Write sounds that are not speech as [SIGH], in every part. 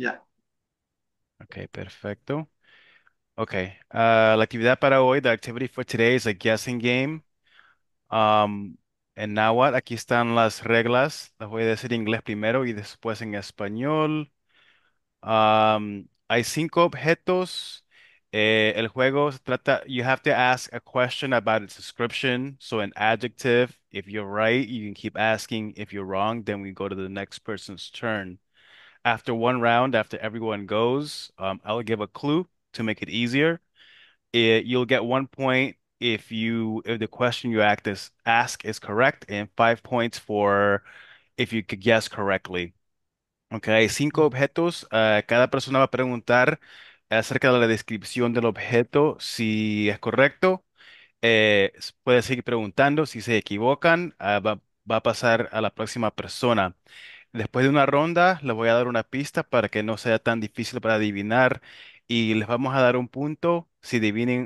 Ya. Ok, perfecto. Ok, uh, la actividad para hoy, the activity for today is a guessing game. Um, now what? aquí están las reglas. Las voy a decir en inglés primero y después en español. Um, hay cinco objetos. Eh, el juego se trata, you have to ask a question about its description. So an adjective, if you're right, you can keep asking. If you're wrong, then we go to the next person's turn. After one round, after everyone goes, um, I'll give a clue to make it easier. It, you'll get one point if you if the question you act is, ask is correct, and five points for if you could guess correctly. Okay, cinco objetos. Uh, cada persona va a preguntar acerca de la descripción del objeto, si es correcto. Eh, puede seguir preguntando. Si se equivocan, ah, va, va a pasar a la próxima persona. Después de una ronda, les voy a dar una pista para que no sea tan difícil para adivinar y les vamos a dar un punto si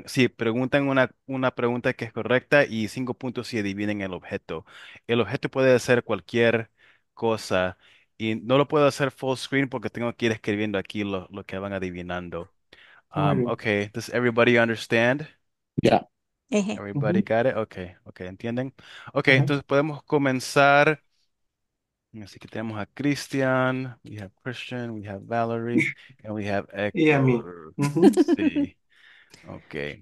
si preguntan una, una pregunta que es correcta y cinco puntos si adivinen el objeto. El objeto puede ser cualquier cosa y no lo puedo hacer full screen porque tengo que ir escribiendo aquí lo, lo que van adivinando. Ok, um, okay, does everybody understand? Yeah. Everybody got it? Okay, okay, ¿entienden? Okay, entonces podemos comenzar Así que tenemos a Christian, we have Christian, we have Valerie, [LAUGHS] and we have Hector. Y a mí. Sí. Ok.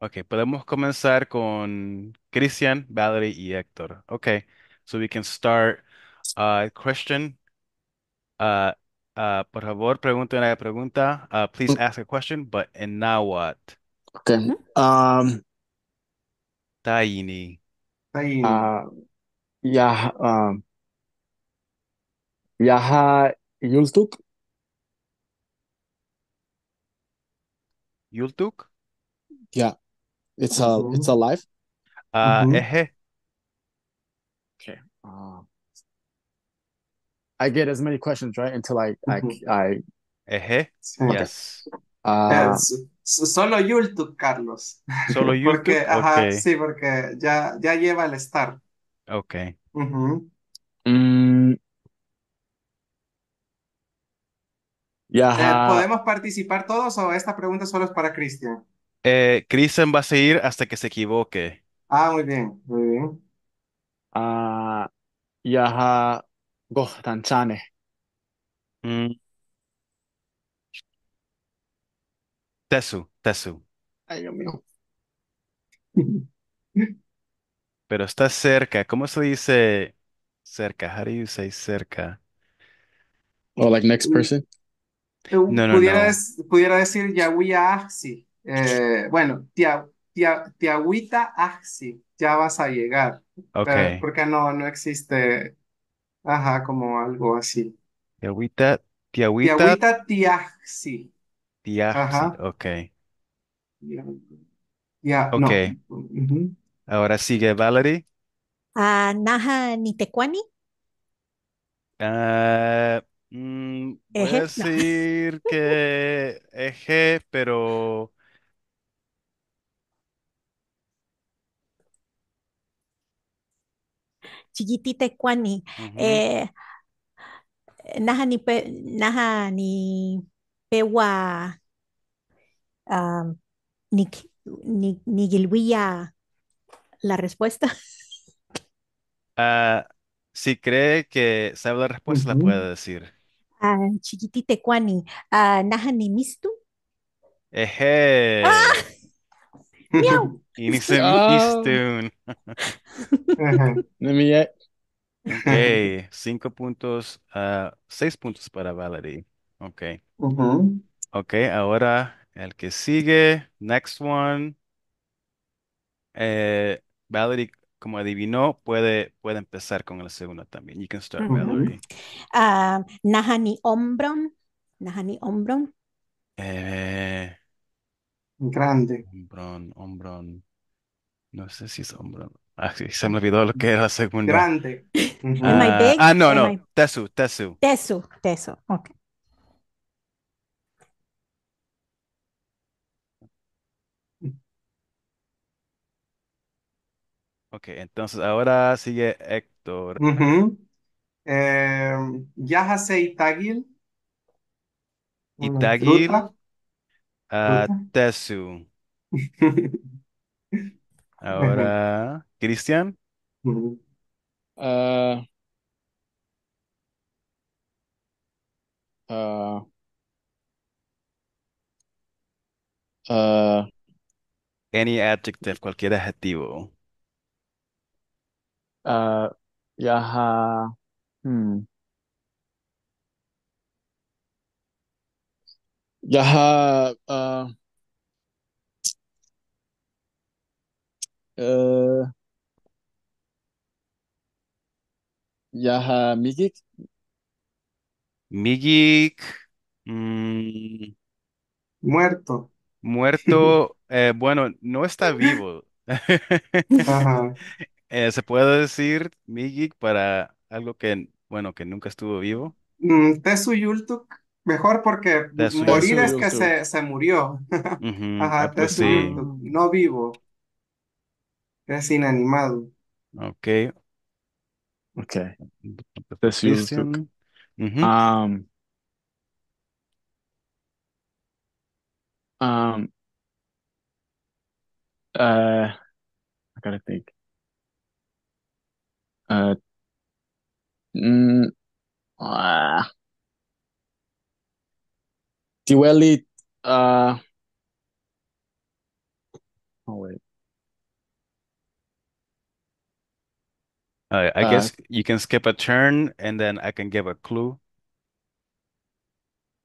Ok, podemos comenzar con Christian, Valerie y Héctor. Ok, so we can start. Uh, question. Uh, uh, por favor, pregunten la pregunta. Uh, please ask a question, but and now what? Okay. Mm Um, Taini. Taini. Uh, yeah. Um, ¿Viaja Yultuk? Yultuk? Yeah, it's a mm-hmm. it's a life. Uh, Mhm. Eje. Okay. Uh, I get as many questions, right? Until I I Mhm. I Eje. Okay. Yes. Eh, uh, s- s- solo YouTube, Carlos. Solo [LAUGHS] Porque, YouTube. ajá, Okay. sí, porque ya, ya lleva el star. Okay. Ujú. Mm-hmm. mm, Eh, ¿Podemos participar todos o esta pregunta solo es para Cristian? Eh, Cristian va a seguir hasta que se equivoque. Ah, muy bien, muy bien. Ah, yaha gohtanchane. Mm. Tesu, Tesu. Ay, Dios mío. [LAUGHS] Pero está cerca. ¿Cómo se dice cerca? How do you say cerca? Oh, like next mm. person? No, pudiera, decir Yahwia Axi. Eh, bueno, tia, Tiahuita Axi, ya vas a llegar. porque no, no existe, ajá, como algo así. Tiahuita, Tiahuita. Tiahuita Tiaxi. Tiaxi, ok. Ya, ya ok. Ahora sigue Valerie. Ah, naha Nitecuani. Ah... Mm, voy a decir que Eje, pero Chiquitita cuani. Eh, naja ni pe, naja ni pewa ni, la respuesta. [LAUGHS] ah, si cree que sabe la respuesta, la puede decir. Chiquitite Chiquititecuani, a Nahani Mistu. Eje. Ah. ¡Miau! Mistun. [LAUGHS] Ah. Ok, cinco puntos, ah, seis puntos para Valerie. Ok. Ok, ahora el que sigue, next one. Eh, Valerie como adivinó, puede, puede empezar con la segunda también. You can start, Ah, Nahani Ombron. Nahani Ombron. Eh, Grande. Ombron, Ombron. No sé si es Ombron. Ah, sí, se me olvidó lo que era la segunda. Grande. ah, ah no, no. Tesu, Tesu. Tesu, Tesu. Ok. Okay, entonces ahora sigue Héctor. Em, ¿Ya hace Itagil, Itagil Ahora, Cristian. Any adjective, cualquier adjetivo. Ah, ya ya, hmm, Ya, ah, eh, Migik. Mm, muerto. muerto, eh, bueno, no está vivo. [LAUGHS] Eh, ¿se puede decir migig para algo que, bueno, que nunca estuvo vivo? Mm, tesu Yultuk, mejor porque morir es que se, se murió. [LAUGHS] Ah, pues no vivo, es inanimado. Ok. Okay. tesu Um, 呃，嗯，啊，Diwali，uh, mm, uh, uh, oh wait, Uh, I uh, guess you can skip a turn and then I can give a clue.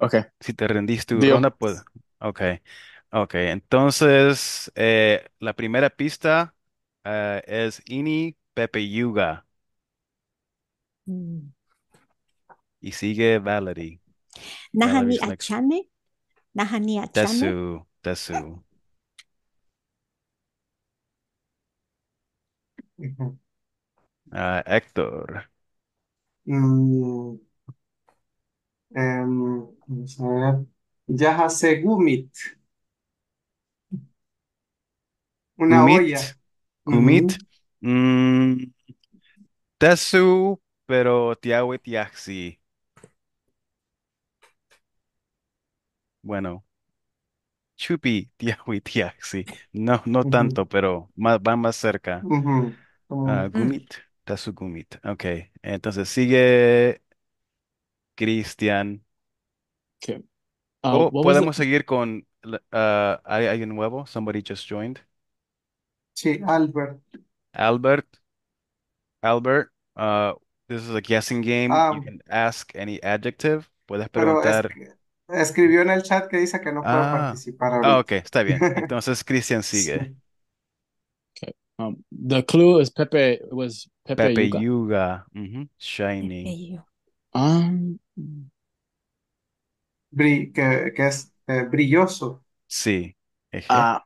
okay, Si te rendís tu Dio, ronda, pues. Ok. Ok. Entonces, eh, la primera pista eh, es Ini Pepe Yuga. Mm. Y sigue Valerie. Nahani Achane. Nahani Achane. Tetsu. Tetsu. Uh, ah, Héctor. Mm. Um, em, Yahase Gumit. Una olla. Gumit. Mm, Tesu pero Tiahuetiaxi. Bueno, Chupi [LAUGHS] Tiahuetiaxi. No, no tanto, pero más, va más cerca. Ah, mm. Gumit, Tazugumit. Ok, entonces sigue Cristian. Ah, podemos seguir con. Ah, ¿hay alguien nuevo? Somebody just joined. Sí, Albert. Albert, Albert. This is a guessing game. You Um, can ask any adjective. Puedes pero es- preguntar. escribió en el chat que dice que no puede Ah, participar ah, ok, está bien. [LAUGHS] Entonces, Cristian sigue. Sí. Okay. Um, the clue is Pepe was Pepe Pepe Yuga. Yuga. ujú, mm-hmm. Shiny. Pepe Um, Bri- que, que es eh, brilloso. Sí. Eje. uh, ah,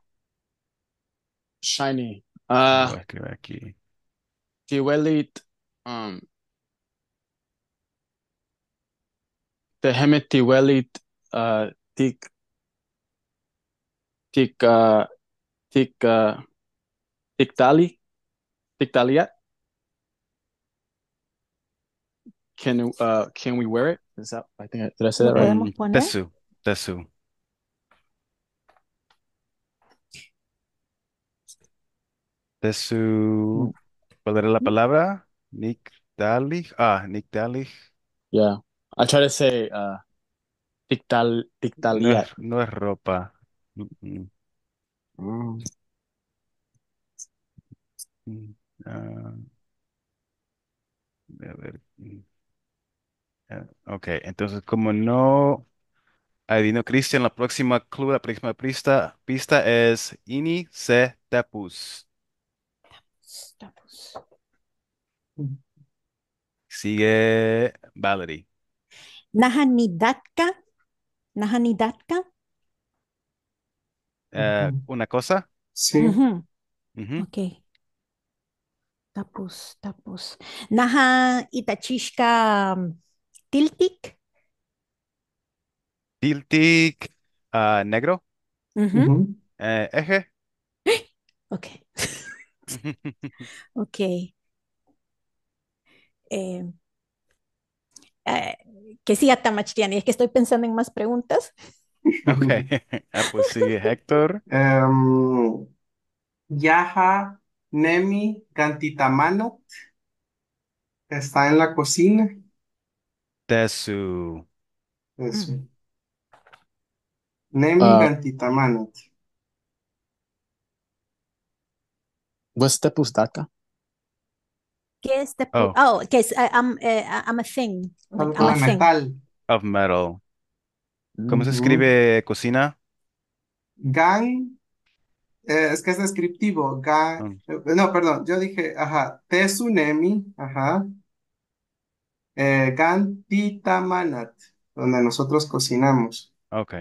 shiny. Lo Uh, voy a ah, escribir aquí. Tiwelit. Um, The Hemeti Tiweli uh, Tik Tik uh, Tik uh, Tikdali Tikdaliat. Can uh can we wear it? Is that I think did I say that right? Desu, desu. Desu. ¿Cuál era la mm. palabra? Nick Dalig. Ah, Nick Dalig. Yeah. I try to say uh, tictal, No, es ropa. Mm, mm ah, ver. Mm. Ah, ok, entonces como no adivino Cristian, la próxima club, la próxima pista, pista es Ini se tapus. Tapus. Sigue Valerie. Nahanidatka. Nahanidatka. Uh, eh, una cosa. Sí. Ujú. okay Ok. Tapus, tapus. Naha itachishka mm, tiltik. tiltik. Tiltic, ah, negro, mhm eh, eje. [GASPS] Ok. [LAUGHS] Ok. Eh, eh, que si a y Es que estoy pensando en más preguntas. [LAUGHS] Ok. [LAUGHS] Ah, pues sí, Héctor. Um, em, Yaja Nemi Gantitamanot está en la cocina. Tesu. su mm. Nemi Uh, ah. Gantitamanot. Pues te the ¿Qué es oh, oh que es eh, I'm, eh, I'm, a thing. I'm, a metal. Of metal. ¿Cómo se escribe cocina? Gang. Eh, es que es descriptivo. Gang. Oh. No, perdón. Yo dije, ajá. tesunemi Ajá. Eh, gan Titamanat. Donde nosotros cocinamos. Ok.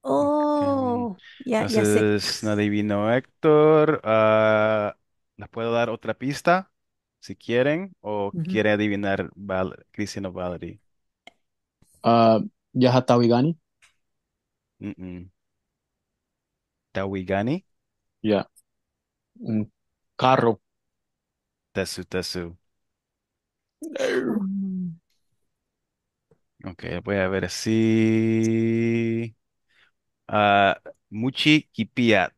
Oh, okay. ya, Entonces, ya sé. no Héctor. Ah... Les puedo dar otra pista si quieren o quiere adivinar Val o Valerie. Ah, Yaha Tawigani. Tawigani, Ya. Un carro. Tesu Tesu. Ok, voy a ver si. Ah, Muchi Kipiat.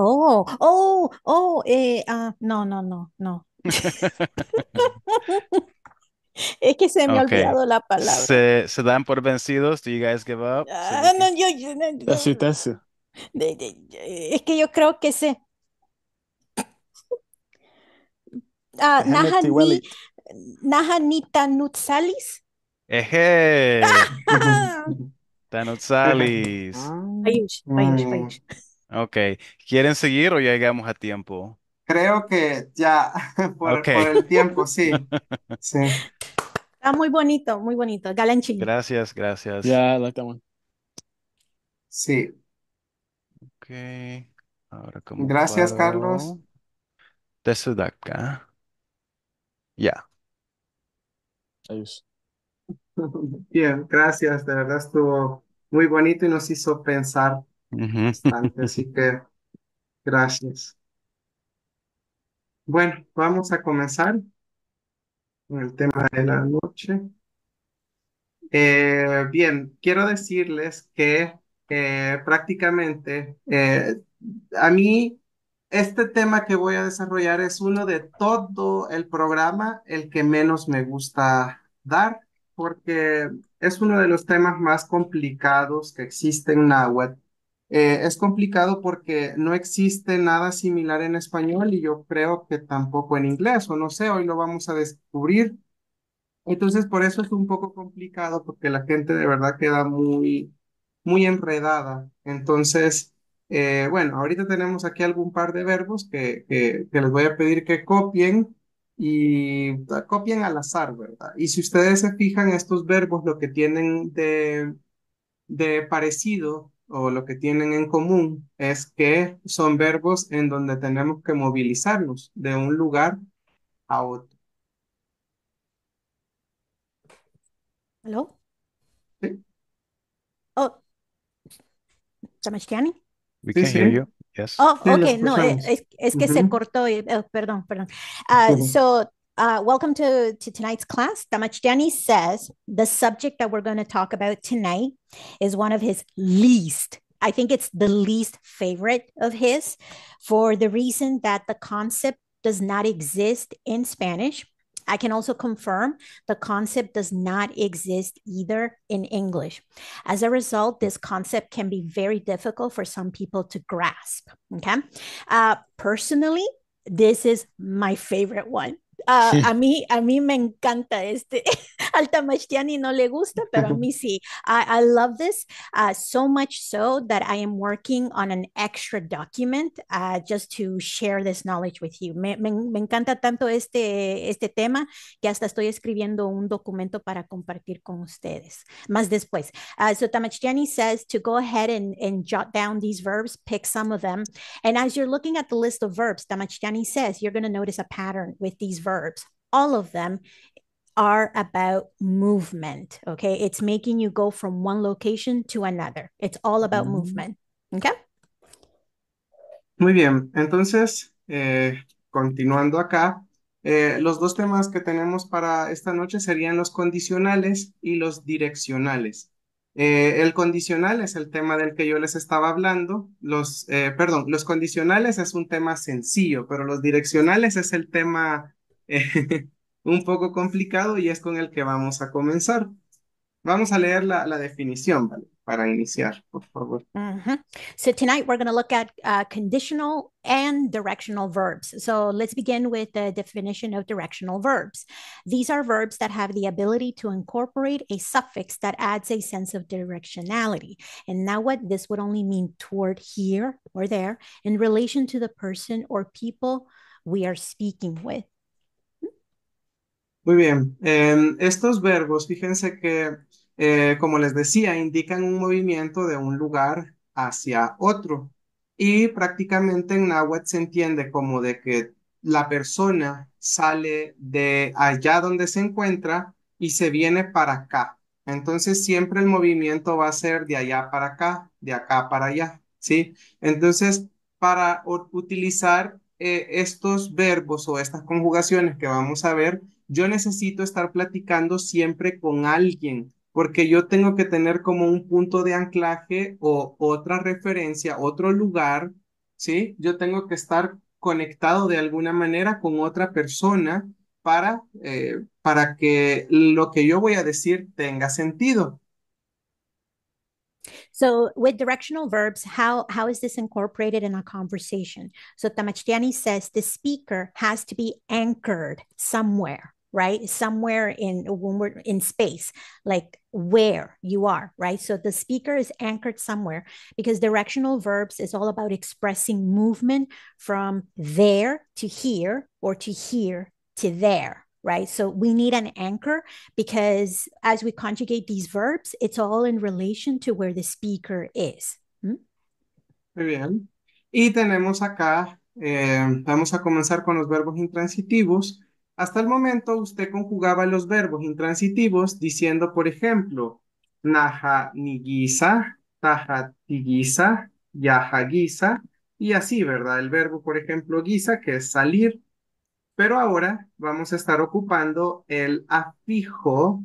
Oh, oh, oh, eh, ah, no, no, no, no. [LAUGHS] [LAUGHS] Es que se me ha olvidado la palabra. Se, se, dan por vencidos. Do you guys give up? Ah, no, yo, yo, yo, that's it, eh, Es que yo creo que se. Ah, Naja ni, Naja ni Tanutsalis. Eje. [LAUGHS] Tanutsalis. Ayush, ayush, ayush. Ok. ¿Quieren seguir o ya llegamos a tiempo? Creo que ya, [LAUGHS] por, el tiempo, [LAUGHS] sí, Está muy bonito, muy bonito. Galanchín. Gracias, gracias. Ya that one. Sí, Ok. Ahora como gracias, Carlos. Te Desde acá. Ya. Adiós. [LAUGHS] Bien, gracias, de verdad estuvo muy bonito y nos hizo pensar bastante, así que gracias. Bueno, vamos a comenzar con el tema de la noche. Eh, bien, quiero decirles que eh, prácticamente eh, a mí este tema que voy a desarrollar es uno de todo el programa, el que menos me gusta dar, porque es uno de los temas más complicados que existe en la eh, es complicado porque no existe nada similar en español y yo creo que tampoco en inglés, o no sé, hoy lo vamos a descubrir. Entonces, por eso es un poco complicado porque la gente de verdad queda muy, muy enredada. Entonces, eh, bueno, ahorita tenemos aquí algún par de verbos que, que, les voy a pedir que copien y ah, copien al azar, ¿verdad? Y si ustedes se fijan, estos verbos lo que tienen de, de parecido o lo que tienen en común es que son verbos en donde tenemos que movilizarnos de un lugar a otro. ¿Aló? Sí. Oh. ¿Samashtiani? We sí, sí. Yes. Oh, okay, no, eh, es, es que se cortó, eh, oh, perdón, perdón. Uh, So, Uh, welcome to, to tonight's class. Danny says the subject that we're going to talk about tonight is one of his least, I think it's the least favorite of his, for the reason that the concept does not exist in Spanish. I can also confirm the concept does not exist either in English. As a result, this concept can be very difficult for some people to grasp. Okay. Uh, personally, this is my favorite one uh, a mí a mí me encanta este [LAUGHS] Alta Machiani no le gusta pero a [LAUGHS] mí sí I, I love this uh, so much so that I am working on an extra document uh, just to share this knowledge with you me, me, me, encanta tanto este este tema que hasta estoy escribiendo un documento para compartir con ustedes más después so Tamashtiani says to go ahead and, and jot down these verbs pick some of them and as you're looking at the list of verbs Tamashtiani says you're going to notice a pattern with these verbs verbs, all of them are about movement. Okay. It's making you go from one location to another. It's all about mm. movement. Muy bien. Entonces, eh, continuando acá, eh, los dos temas que tenemos para esta noche serían los condicionales y los direccionales. Eh, el condicional es el tema del que yo les estaba hablando. Los, perdón, los condicionales es un tema sencillo, pero los direccionales es el tema [LAUGHS] un poco complicado y es con el que vamos a comenzar. Vamos a leer la, la definición, ¿vale? Para iniciar, por favor. So tonight we're going to look at uh, conditional and directional verbs. So let's begin with the definition of directional verbs. These are verbs that have the ability to incorporate a suffix that adds a sense of directionality. And now what this would only mean toward here or there in relation to the person or people we are speaking with. Muy bien, estos verbos, fíjense que, eh, como les decía, indican un movimiento de un lugar hacia otro. Y prácticamente en náhuatl se entiende como de que la persona sale de allá donde se encuentra y se viene para acá. Entonces siempre el movimiento va a ser de allá para acá, de acá para allá, ¿sí? Entonces, para utilizar eh, estos verbos o estas conjugaciones que vamos a ver, yo necesito estar platicando siempre con alguien, porque yo tengo que tener como un punto de anclaje o otra referencia, otro lugar, ¿sí? Yo tengo que estar conectado de alguna manera con otra persona para, eh, para que lo que yo voy a decir tenga sentido. So with directional verbs, how, how is this incorporated in a conversation? So Tamachtiani says the speaker has to be anchored somewhere. right somewhere in when we're in space like where you are right so the speaker is anchored somewhere because directional verbs is all about expressing movement from there to here or to here to there right so we need an anchor because as we conjugate these verbs it's all in relation to where the speaker is hmm? muy bien y tenemos acá eh, vamos a comenzar con los verbos intransitivos Hasta el momento usted conjugaba los verbos intransitivos diciendo, por ejemplo, naja nigisa, taja tigisa, yaja guisa, y así, ¿verdad? El verbo, por ejemplo, guisa, que es salir. Pero ahora vamos a estar ocupando el afijo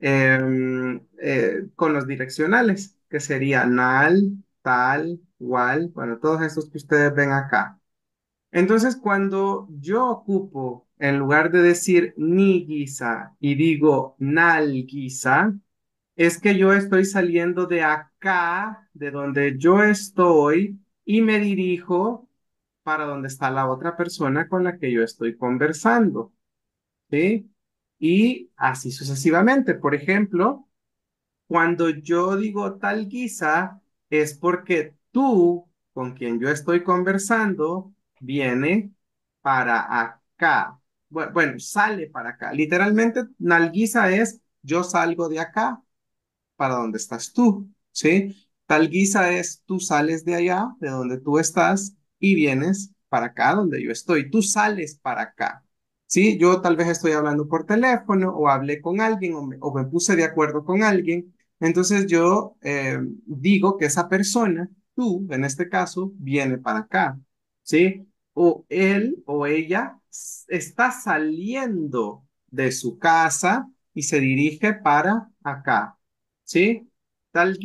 em, eh, con los direccionales, que sería nal, tal, wal, bueno, todos estos que ustedes ven acá. Entonces, cuando yo ocupo, en lugar de decir ni guisa y digo nal guisa, es que yo estoy saliendo de acá, de donde yo estoy, y me dirijo para donde está la otra persona con la que yo estoy conversando. ¿Sí? Y así sucesivamente. Por ejemplo, cuando yo digo tal guisa, es porque tú, con quien yo estoy conversando, viene para acá. Bueno, sale para acá. Literalmente, nalguiza es yo salgo de acá para donde estás tú, ¿sí? Talguiza es tú sales de allá, de donde tú estás, y vienes para acá, donde yo estoy. Tú sales para acá, ¿sí? Yo tal vez estoy hablando por teléfono o hablé con alguien o me, puse de acuerdo con alguien. Entonces yo eh, digo que esa persona, tú en este caso, viene para acá, ¿sí? o él o ella está saliendo de su casa y se dirige para acá. ¿Sí? Tal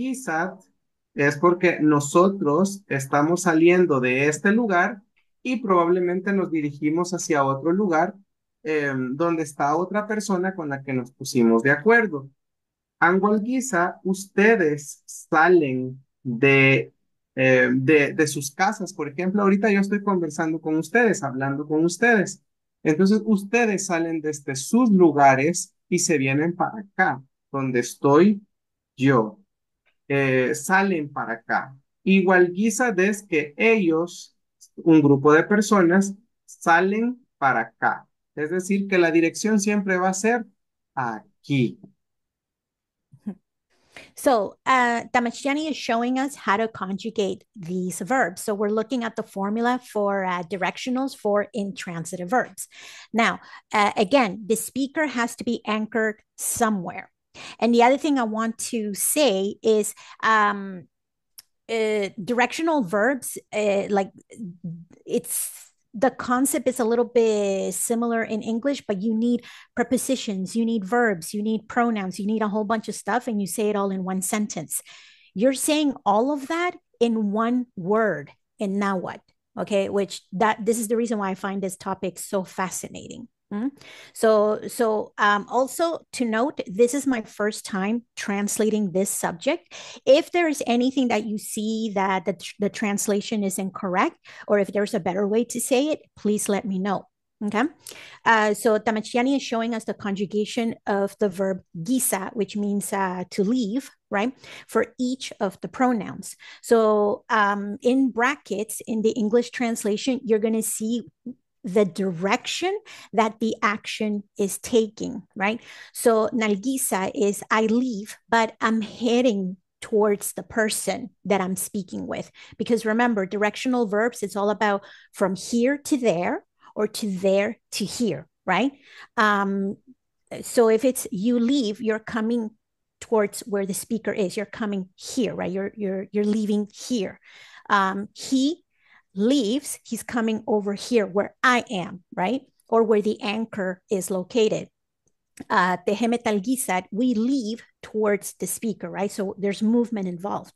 es porque nosotros estamos saliendo de este lugar y probablemente nos dirigimos hacia otro lugar em, donde está otra persona con la que nos pusimos de acuerdo. Angual ustedes salen de eh, de, sus casas. Por ejemplo, ahorita yo estoy conversando con ustedes, hablando con ustedes. Entonces, ustedes salen desde este, sus lugares y se vienen para acá, donde estoy yo. Eh, salen para acá. Igual guisa es que ellos, un grupo de personas, salen para acá. Es decir, que la dirección siempre va a ser aquí. So uh, is showing us how to conjugate these verbs. So we're looking at the formula for uh, directionals for intransitive verbs. Now, uh, again, the speaker has to be anchored somewhere. And the other thing I want to say is um, uh, directional verbs, uh, like it's the concept is a little bit similar in English, but you need prepositions, you need verbs, you need pronouns, you need a whole bunch of stuff, and you say it all in one sentence. You're saying all of that in one word. And now what? Okay, which that this is the reason why I find this topic so fascinating. Mm-hmm. So, so um, also to note, this is my first time translating this subject. If there is anything that you see that the, tr- the translation is incorrect, or if there's a better way to say it, please let me know. Okay. Uh, so Tamachiani is showing us the conjugation of the verb gisa, which means uh, to leave, right? For each of the pronouns. So um, in brackets in the English translation, you're going to see the direction that the action is taking, right? So nalgisa is I leave, but I'm heading towards the person that I'm speaking with. Because remember, directional verbs, it's all about from here to there or to there to here, right? Um, so if it's you leave, you're coming towards where the speaker is. You're coming here, right? You're you're you're leaving here. Um, he leaves, he's coming over here where I am, right? Or where the anchor is located. Uh, Tehemetalgisat, we leave towards the speaker, right? So there's movement involved.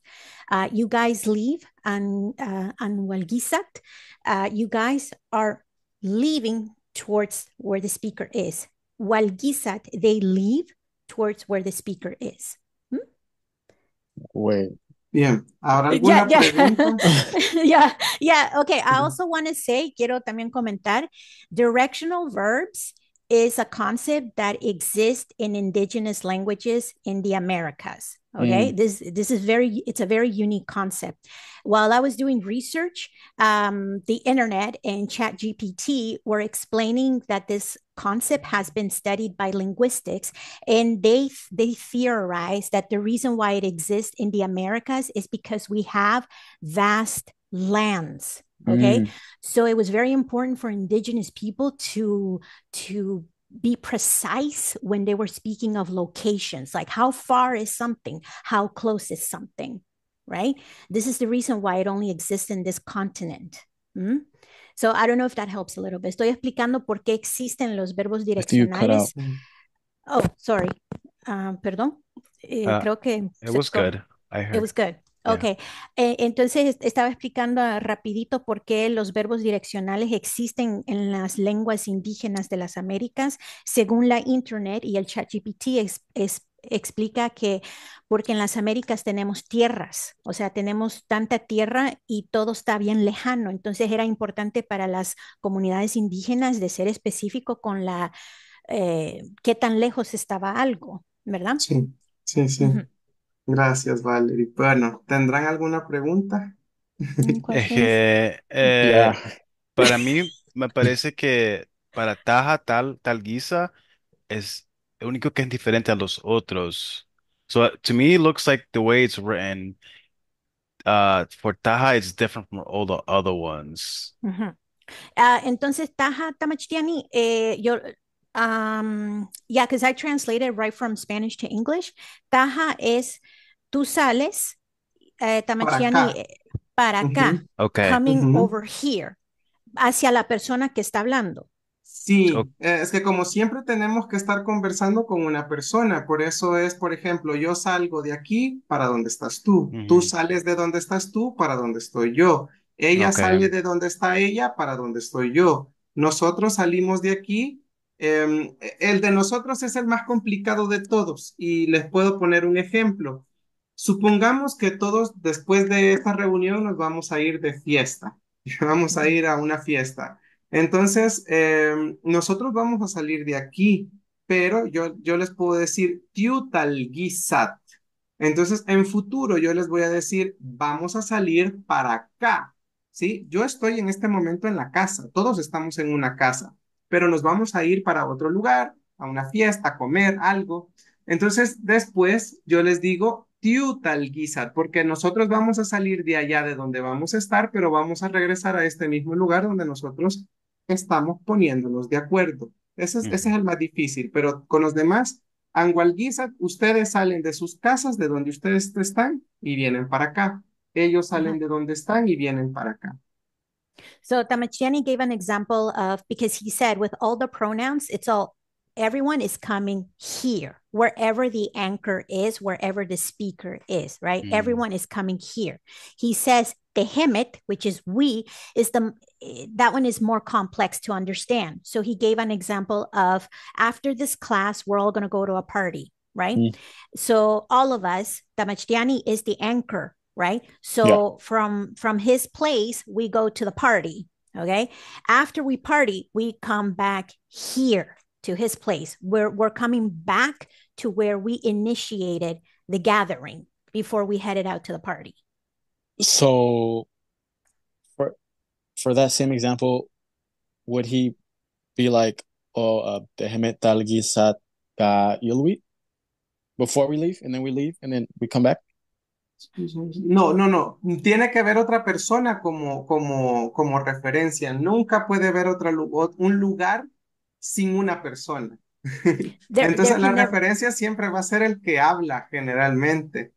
Uh, you guys leave and uh, Anwalgisat. Uh, you guys are leaving towards where the speaker is. Walgisat, they leave towards where the speaker is. Hmm? Wait, Bien, eh, alguna yeah, pregunta. yeah, [LAUGHS] yeah, okay. I also want to say, quiero también comentar, directional verbs is a concept that exists in indigenous languages in the Americas. Okay, mm. this this is very it's a very unique concept. While I was doing research, um, the internet and Chat GPT were explaining that this concept has been studied by linguistics and they they theorize that the reason why it exists in the americas is because we have vast lands okay mm. so it was very important for indigenous people to to be precise when they were speaking of locations like how far is something how close is something right this is the reason why it only exists in this continent mm? So I don't know if that helps a little bit. Estoy explicando por qué existen los verbos direccionales. Oh, sorry. Ah, perdón. Eh, ah, creo que. It was good. I heard. It was good. Ok, eh, entonces estaba explicando ah, rapidito por qué los verbos direccionales existen en las lenguas indígenas de las Américas. Según la Internet y el ChatGPT, es, es explica que porque en las Américas tenemos tierras, o sea, tenemos tanta tierra y todo está bien lejano, entonces era importante para las comunidades indígenas de ser específico con la eh, qué tan lejos estaba algo, ¿verdad? Sí, sí, sí. Gracias, Valerie. Bueno, ¿tendrán alguna pregunta? Mm, eh, para mí me parece que para taja tal, tal guisa es único que es diferente a los otros. So to me, it looks like the way it's written, uh, for Taha, it's different from all the other ones. Ah, entonces, Taha Tamachitiani, eh, yo, um, yeah, because I translated right from Spanish to English. Taha es tú sales, eh, para acá, eh, coming over here, hacia la persona que está hablando. Sí, eh, es que como siempre tenemos que estar conversando con una persona, por eso es, por ejemplo, yo salgo de aquí para donde estás tú, tú sales de donde estás tú para donde estoy yo, ella sale de donde está ella para donde estoy yo, nosotros salimos de aquí, em, el de nosotros es el más complicado de todos y les puedo poner un ejemplo. Supongamos que todos después de esta reunión nos vamos a ir de fiesta, [LAUGHS] vamos a ir a una fiesta entonces, em, nosotros vamos a salir de aquí, pero yo, yo les puedo decir guisat. Entonces, en futuro yo les voy a decir, vamos a salir para acá, ¿sí? Yo estoy en este momento en la casa, todos estamos en una casa, pero nos vamos a ir para otro lugar, a una fiesta, a comer algo. Entonces, después yo les digo guisat, porque nosotros vamos a salir de allá de donde vamos a estar, pero vamos a regresar a este mismo lugar donde nosotros estamos poniéndonos de acuerdo. Ese es, es el más difícil, pero con los demás, angualguiza ustedes salen de sus casas, de donde ustedes están, y vienen para acá. Ellos salen de donde están y vienen para acá. So gave an example of, because he said with all the pronouns, it's all everyone is coming here, wherever the anchor is, wherever the speaker is, right? Mm. Everyone is coming here. He says the hemet which is we, is the that one is more complex to understand. So he gave an example of after this class, we're all going to go to a party, right? Mm. So all of us, Damachdiani is the anchor, right? So yeah. from from his place, we go to the party. Okay. After we party, we come back here to his place. We're, we're coming back to where we initiated the gathering before we headed out to the party. So for for that same example, would he be like, oh, uh, before we leave, and then we leave, and then we come back? No, no, no. Tiene que haber otra persona como, como, como referencia. Nunca puede haber otra, un lugar sin una persona. [LAUGHS] Entonces la referencia siempre va a ser el que habla generalmente.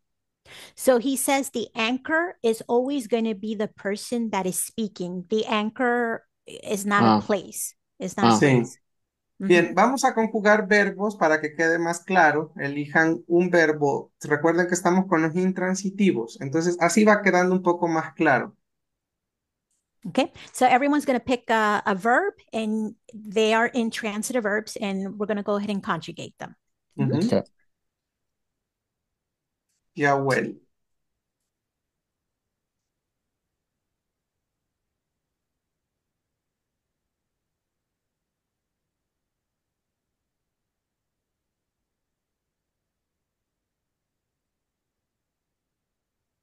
So he says the anchor is always going to be the person that is speaking. The anchor is not a ah. place. It's not ah. Bien, mm-hmm. vamos a conjugar verbos para que quede más claro. Elijan un verbo. Recuerden que estamos con los intransitivos. Entonces, así va quedando un poco más claro. Okay, so everyone's going to pick a, a, verb and they are intransitive verbs, and we're going to go ahead and conjugate them. Mm -hmm. Yeah, well.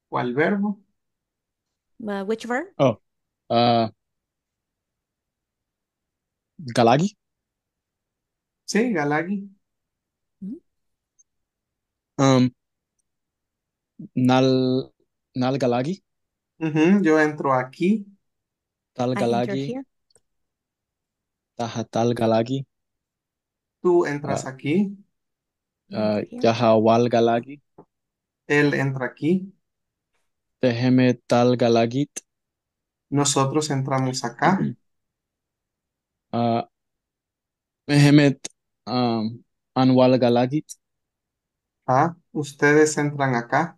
¿Cuál verbo? Uh, which verb? Oh. Eh, Galagi. Sí, Galagi. Um, hmm? Nal, Nal Galagi. uh-huh mm-hmm, yo entro aquí. Tal Galagi. here. tal Galagi. Tú entras aquí. You Uh, eh, here. Eh, Yahawal iya. Galagi. Él entra aquí. Tal Galagit. Nosotros entramos acá. ah, Mehmet um, Galagit. Ah, ustedes entran acá.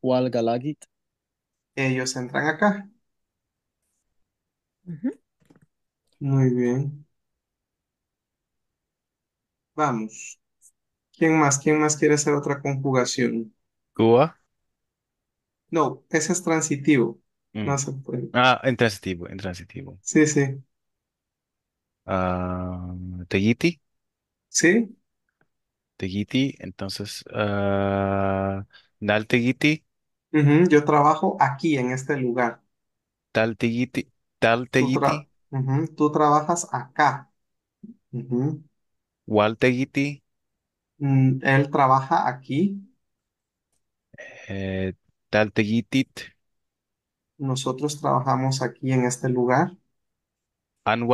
Wal Galagit. Ellos entran acá. Muy bien. Vamos. ¿Quién más? ¿Quién más quiere hacer otra conjugación? Cuba, No, ese es transitivo. Mm. No se puede. Ah, intransitivo, intransitivo. Sí, sí. Ah, Tegiti, Sí, Tegiti, entonces, ah, Tegiti, Yo trabajo aquí en este lugar. Tal Tegiti, Tal Tú, Tú trabajas acá. mhm Wal Tegiti, mm, Él trabaja aquí. eh, Tal Tegitit, nosotros trabajamos aquí en este lugar. and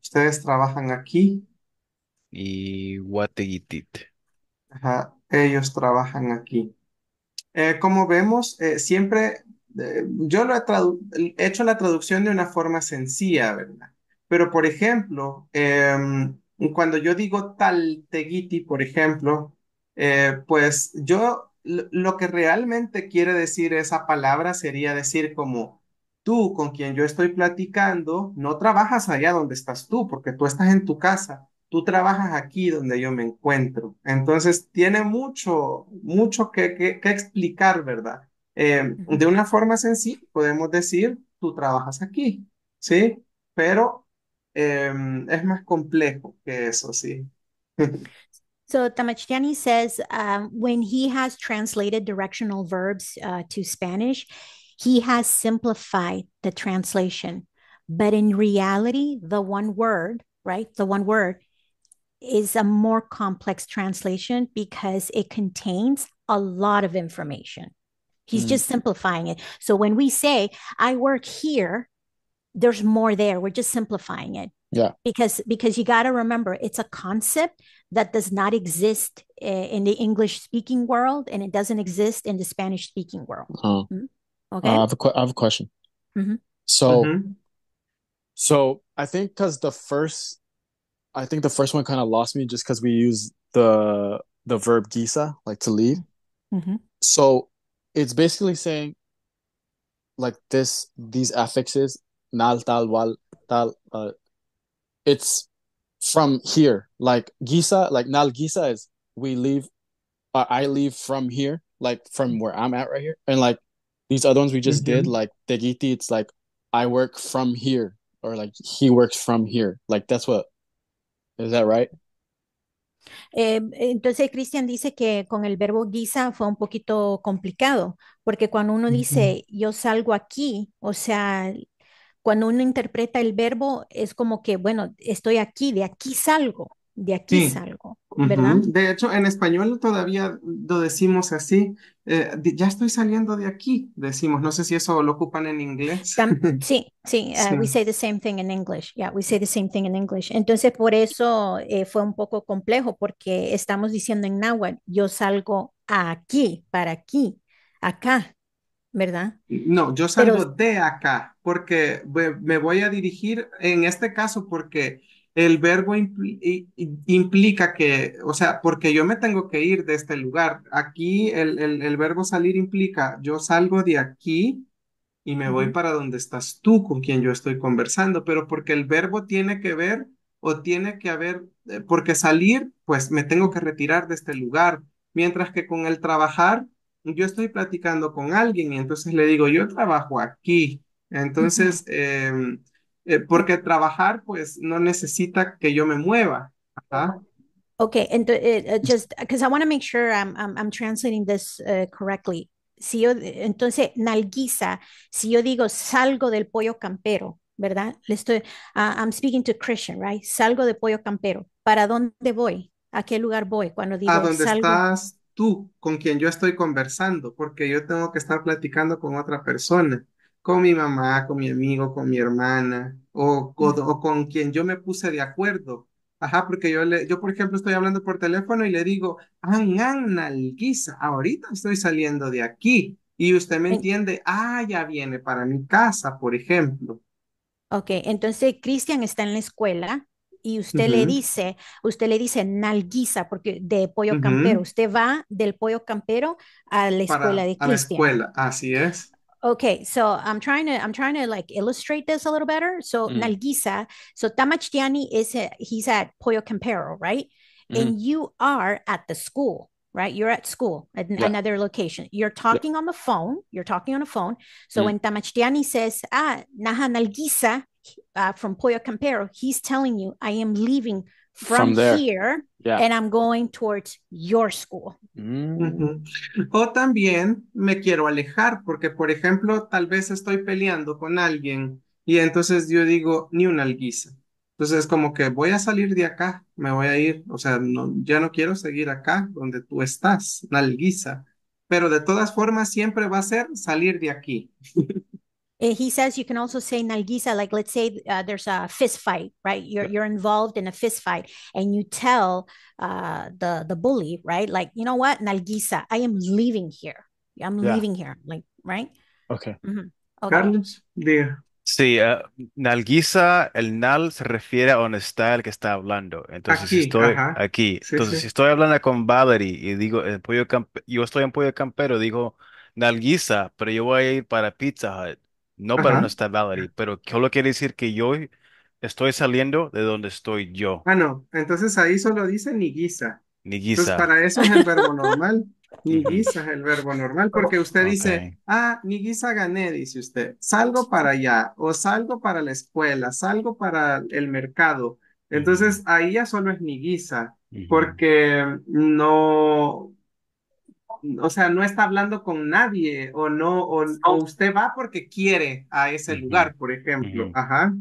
Ustedes trabajan aquí. y Guategitit. Ajá, ellos trabajan aquí. Eh, como vemos, eh, siempre eh, yo lo he, hecho la traducción de una forma sencilla, ¿verdad? Pero, por ejemplo, em, cuando yo digo tal tegiti, por ejemplo, pues yo lo que realmente quiere decir esa palabra sería decir como tú con quien yo estoy platicando no trabajas allá donde estás tú, porque tú estás en tu casa, tú trabajas aquí donde yo me encuentro. Entonces tiene mucho, mucho que, explicar, ¿verdad? Eh, de una forma sencilla podemos decir tú trabajas aquí, ¿sí? Pero em, es más complejo que eso, sí. [LAUGHS] So Tamachtiani says um, when he has translated directional verbs uh, to Spanish, he has simplified the translation. But in reality, the one word, right? The one word is a more complex translation because it contains a lot of information. He's mm just simplifying it. So when we say, I work here, there's more there. We're just simplifying it. Yeah. Because because you got to remember it's a concept that does not exist eh, in the English speaking world and it doesn't exist in the Spanish speaking world. Mm-hmm. Okay. Uh, I, have qu- I, have a question. Mm-hmm. So, mm-hmm. so I think because the first, I think the first one kind of lost me just because we use the the verb gisa, like to leave. Mm-hmm. So it's basically saying like this, these affixes, nal, tal, wal, tal, uh, it's from here. Like Giza, like Nal Giza is we leave, uh, I leave from here, like from mm-hmm. where I'm at right here, and like these other ones we just mm-hmm. did, like Tegiti, it's like I work from here, or like he works from here. Like that's what is that right? Eh, entonces, Cristian dice que con el verbo guisa fue un poquito complicado, porque cuando uno dice mm-hmm. yo salgo aquí, o sea, cuando uno interpreta el verbo es como que, bueno, estoy aquí, de aquí salgo, de aquí salgo, ¿verdad? De hecho, en español todavía lo decimos así, eh, ya estoy saliendo de aquí, decimos, no sé si eso lo ocupan en inglés. [LAUGHS] sí, eh, sí, we say the same thing in English, yeah, we say the same thing in English. Entonces, por eso eh, fue un poco complejo, porque estamos diciendo en náhuatl, yo salgo aquí, para aquí, acá, ¿verdad? No, yo salgo de acá porque me voy a dirigir en este caso porque el verbo implica que, o sea, porque yo me tengo que ir de este lugar. Aquí el, verbo salir implica yo salgo de aquí y me voy para donde estás tú con quien yo estoy conversando, pero porque el verbo tiene que ver o tiene que haber, eh, porque salir, pues me tengo que retirar de este lugar, mientras que con el trabajar yo estoy platicando con alguien y entonces le digo, yo trabajo aquí. Entonces, em, eh, porque trabajar pues no necesita que yo me mueva. ok Okay, and eh, eh, just because I want to make sure I'm, translating this correctly. Si yo, entonces, nalguiza, si yo digo salgo del pollo campero, ¿verdad? Le estoy, ah, I'm speaking to Christian, right? Salgo del pollo campero. ¿Para dónde voy? ¿A qué lugar voy cuando digo dónde salgo? Estás? tú con quien yo estoy conversando, porque yo tengo que estar platicando con otra persona, con mi mamá, con mi amigo, con mi hermana, o, con quien yo me puse de acuerdo. Ajá, porque yo, le, yo, por ejemplo, estoy hablando por teléfono y le digo, an, ahorita estoy saliendo de aquí. Y usted me entiende, ah, ya viene para mi casa, por ejemplo. Ok, entonces Cristian está en la escuela y usted uh -huh. le dice, usted le dice nalguiza, porque de pollo uh -huh. campero, usted va del pollo campero a la escuela Para, de Cristian. A la escuela, así es. Okay, so I'm trying to I'm trying to like illustrate this a little better. So mm. Nalgisa, so Tamachtiani is a, he's at Pollo Campero, right? Mm. And you are at the school, right? You're at school at yeah. another location. You're talking yeah. on the phone. You're talking on the phone. So mm. when Tamachtiani says, "Ah, naha Nalgisa," Uh, from Pollo Campero, he's telling you, I am leaving from, here and I'm going towards your school. Mm. O también me quiero alejar porque, por ejemplo, tal vez estoy peleando con alguien y entonces yo digo, ni una alguiza. Entonces, como que voy a salir de acá, me voy a ir, o sea, no, ya no quiero seguir acá donde tú estás, alguiza, Pero de todas formas, siempre va a ser salir de aquí. [LAUGHS] Eh, he says you can also say nalgisa like let's say uh, there's a fist fight right you're, you're involved in a fist fight and you tell uh, the the bully right like you know what nalgisa i am leaving here i'm yeah. leaving here like right okay, mm-hmm. okay. Carlos, yeah. Sí, uh, eh, nalguisa, el nal se refiere a donde está el que está hablando. Entonces, aquí, si estoy ajá. aquí, sí, entonces sí. si estoy hablando con Valerie y digo, el eh, pollo camp- yo estoy en pollo campero, digo nalguisa, pero yo voy a ir para Pizza Hut. No, pero no está pero solo quiere decir que yo estoy saliendo de donde estoy yo, Ah, no. Entonces ahí solo dice guisa. Entonces Nigisa. para eso es el verbo normal. [LAUGHS] Nigisa es el verbo normal porque usted dice, ah, guisa gané, dice usted. Salgo para allá o salgo para la escuela, salgo para el mercado. Entonces ahí ya solo es guisa porque no, o sea, no está hablando con nadie o no, o, o usted va porque quiere a ese uh -huh. lugar, por ejemplo. Uh -huh. Ajá.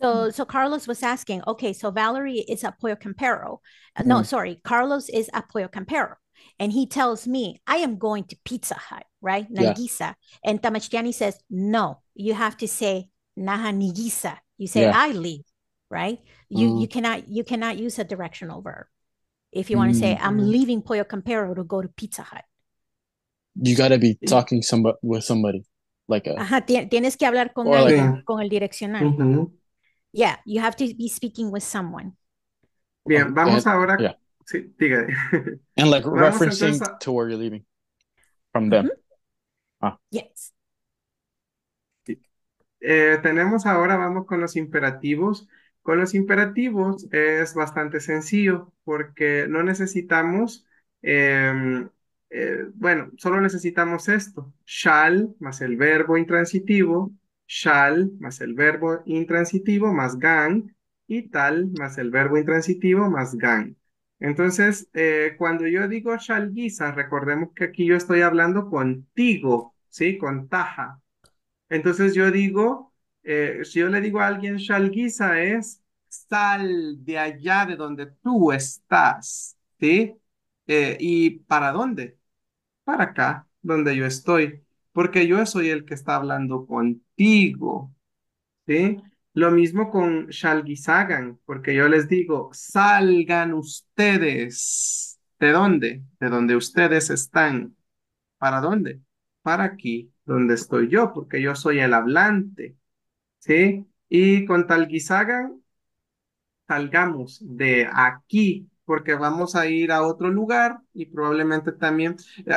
So, so Carlos was asking, okay, so Valerie is a Puyo Campero. Uh, no, mm. sorry, Carlos is a Campero. And he tells me, I am going to Pizza Hut, right? Nagisa. Yeah. And Tamachtiani says, no, you have to say Naha Nigisa. You say, yeah. I leave, right? You, mm. you cannot, you cannot use a directional verb if you want to mm. say mm-hmm. i'm leaving pollo campero to go to pizza hut you got to be talking somebody with somebody like a Ajá, tienes que hablar con el like, con el direccional mm -hmm. yeah you have to be speaking with someone bien um, vamos ahora yeah. sí diga and like referencing a... to where you're leaving from them mm -hmm. ah. yes Eh, tenemos ahora, vamos con los imperativos. Con los imperativos es bastante sencillo porque no necesitamos, em, eh, bueno, solo necesitamos esto, shall más el verbo intransitivo, shall más el verbo intransitivo más gan y tal más el verbo intransitivo más gan Entonces, eh, cuando yo digo shall guisa, recordemos que aquí yo estoy hablando contigo, ¿sí? Con taja. Entonces yo digo eh, si yo le digo a alguien shalguiza es sal de allá de donde tú estás, ¿sí? Eh, ¿Y para dónde? Para acá, donde yo estoy, porque yo soy el que está hablando contigo, ¿sí? Lo mismo con Shalguizagan, porque yo les digo, salgan ustedes. ¿De dónde? De donde ustedes están. ¿Para dónde? Para aquí, donde estoy yo, porque yo soy el hablante. ¿sí? Y con tal salgamos de aquí porque vamos a ir a otro lugar y probablemente también eh,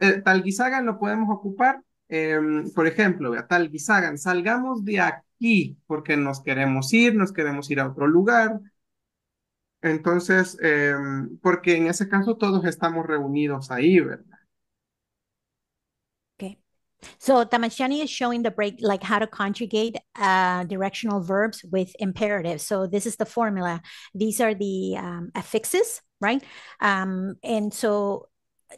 eh, eh, Talguizagan lo podemos ocupar. Em, por ejemplo, tal Talguizagan, salgamos de aquí porque nos queremos ir, nos queremos ir a otro lugar. Entonces, em, porque en ese caso todos estamos reunidos ahí, ¿verdad? So Tamashani is showing the break, like how to conjugate uh, directional verbs with imperatives. So this is the formula. These are the um, affixes, right? Um, and so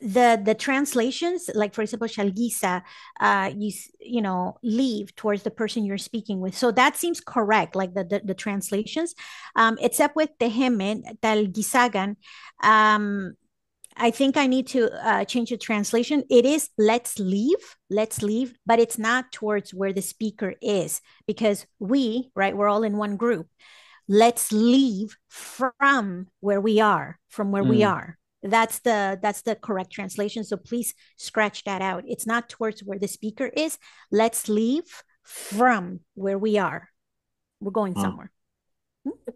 the the translations, like for example, shalgisa, uh, you you know, leave towards the person you're speaking with. So that seems correct, like the the, the translations, um, except with tehemen talgisagan. Um, I think I need to uh, change the translation. It is let's leave, let's leave, but it's not towards where the speaker is because we, right, we're all in one group. Let's leave from where we are, from where mm. we are. That's the that's the correct translation. So please scratch that out. It's not towards where the speaker is. Let's leave from where we are. We're going wow. somewhere. Hmm?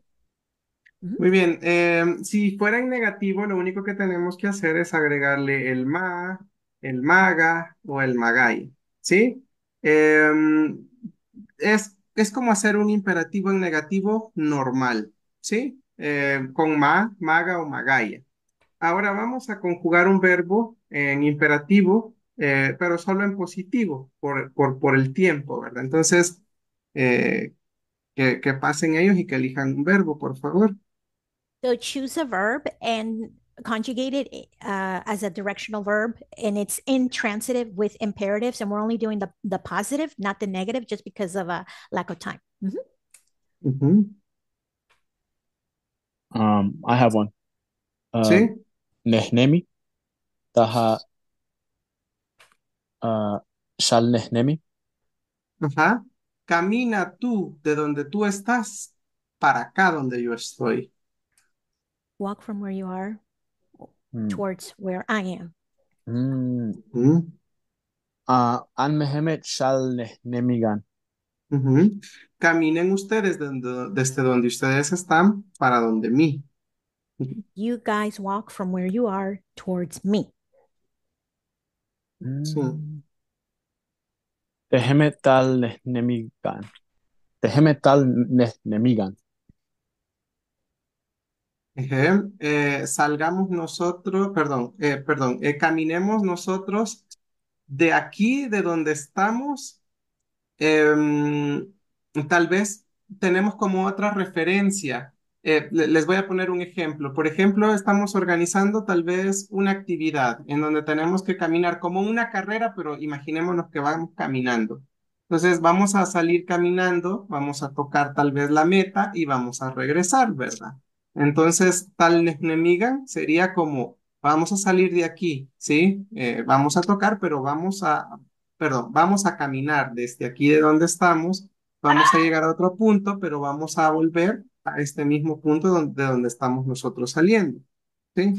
Muy bien, em, si fuera en negativo, lo único que tenemos que hacer es agregarle el ma, el maga o el magai, ¿sí? Em, es, como hacer un imperativo en negativo normal, ¿sí? Em, con ma, maga o magaya. Ahora vamos a conjugar un verbo en imperativo, eh, pero solo en positivo, por, por, por el tiempo, ¿verdad? Entonces, eh, que pasen ellos y que elijan un verbo, por favor. So choose a verb and conjugate it uh, as a directional verb and it's intransitive with imperatives and we're only doing the, the positive not the negative just because of a lack of time mm-hmm. Mm-hmm. Um, i have one uh, nehnemi taha uh, shal nehnemi ajá camina tú de donde tú estás para acá donde yo estoy walk from where you are mm. towards where I am. Mm. Mm-hmm. Uh, An Nemigan. Uh-huh. Caminen ustedes desde, desde donde ustedes están para donde mí. You guys walk from where you are towards me. Mm. Déjeme tal nemigan. Déjeme tal nemigan. Eh, salgamos nosotros, perdón, eh, perdón, eh, caminemos nosotros de aquí, de donde estamos. Em, tal vez tenemos como otra referencia. les voy a poner un ejemplo. Por ejemplo, estamos organizando tal vez una actividad en donde tenemos que caminar como una carrera, pero imaginémonos que vamos caminando. Entonces vamos a salir caminando, vamos a tocar tal vez la meta y vamos a regresar, ¿verdad? Entonces, tal enemiga sería como, vamos a salir de aquí, ¿sí? Eh, vamos a tocar, pero vamos a, perdón, vamos a caminar desde aquí de donde estamos, vamos a llegar a otro punto, pero vamos a volver a este mismo punto donde, de donde estamos nosotros saliendo, ¿sí?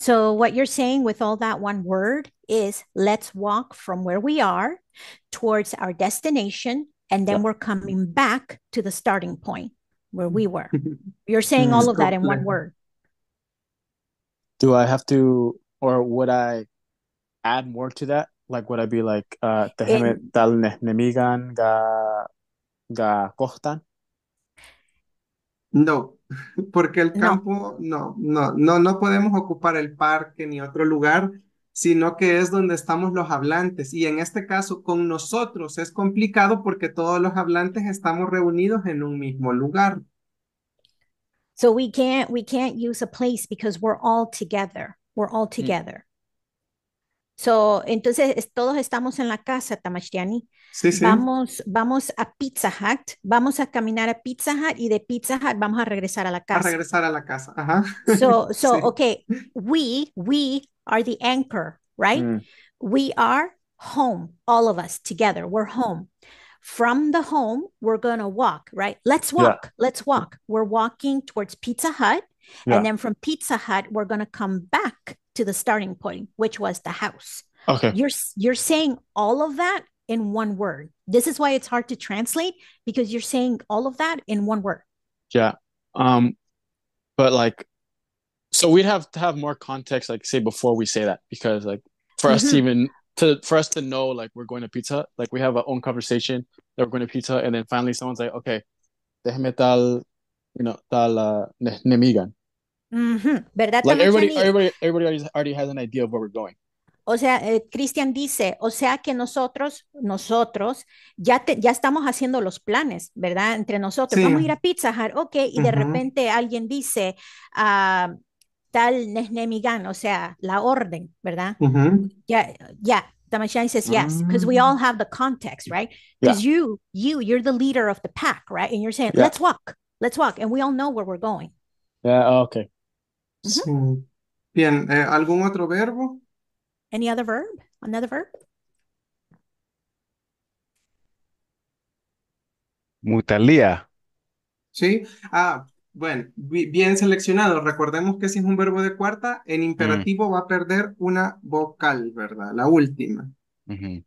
So what you're saying with all that one word is let's walk from where we are towards our destination and then we're coming back to the starting point. where we were. [LAUGHS] You're saying all mm, of that in one word. Do I have to, or would I add more to that? Like, would I be like, uh, in, tal eh, nemigan ga, ga kohtan? No, porque el campo, no, no, no, no podemos ocupar el parque ni otro lugar sino que es donde estamos los hablantes. Y en este caso, con nosotros es complicado porque todos los hablantes estamos reunidos en un mismo lugar. So we can't we can't use a place because we're all together. We're all mm. together. So, entonces todos estamos en la casa, Tamashtiani. Sí, sí. Vamos, vamos a Pizza Hut, vamos a caminar a Pizza Hut y de Pizza Hut vamos a regresar a la casa. A regresar a la casa, ajá. So, [LAUGHS] so okay, we, we are the anchor, right? Mm. We are home, all of us together. We're home. From the home, we're going to walk, right? Let's walk. Yeah. Let's walk. We're walking towards Pizza Hut. Yeah. And then from Pizza Hut, we're going to come back to the starting point, which was the house. Okay. You're you're saying all of that in one word. This is why it's hard to translate because you're saying all of that in one word. Yeah. Um but like so we'd have to have more context, like say before we say that, because like for mm-hmm. us to mm-hmm. even to for us to know like we're going to pizza, like we have our own conversation that we're going to pizza, and then finally someone's like, okay, déjeme tal, you know, tal uh, nemigan. Mm-hmm. ¿Verdad? Like everybody, everybody, everybody already has an idea of where we're going. O sea, eh, Cristian dice, o sea que nosotros, nosotros ya, te, ya estamos haciendo los planes, ¿verdad? Entre nosotros, sí. vamos a ir a Pizza Hut, ok, y uh-huh. de mm-hmm. repente alguien dice, uh, tal Nesnemigan, o sea, la orden, ¿verdad? Mm -hmm. Yeah, yeah. Damashai says yes, because mm. we ah. all have the context, right? Because yeah. you, you, you're the leader of the pack, right? And you're saying, yeah. let's walk, let's walk, and we all know where we're going. Yeah, oh, okay. Mm -hmm. sí. Bien, eh, ¿algún otro verbo? Any other verb? Another verb? Mutalia. Sí, ah, Bueno, bien seleccionado. Recordemos que si es un verbo de cuarta, en imperativo va a perder una vocal, ¿verdad? La última. Eh,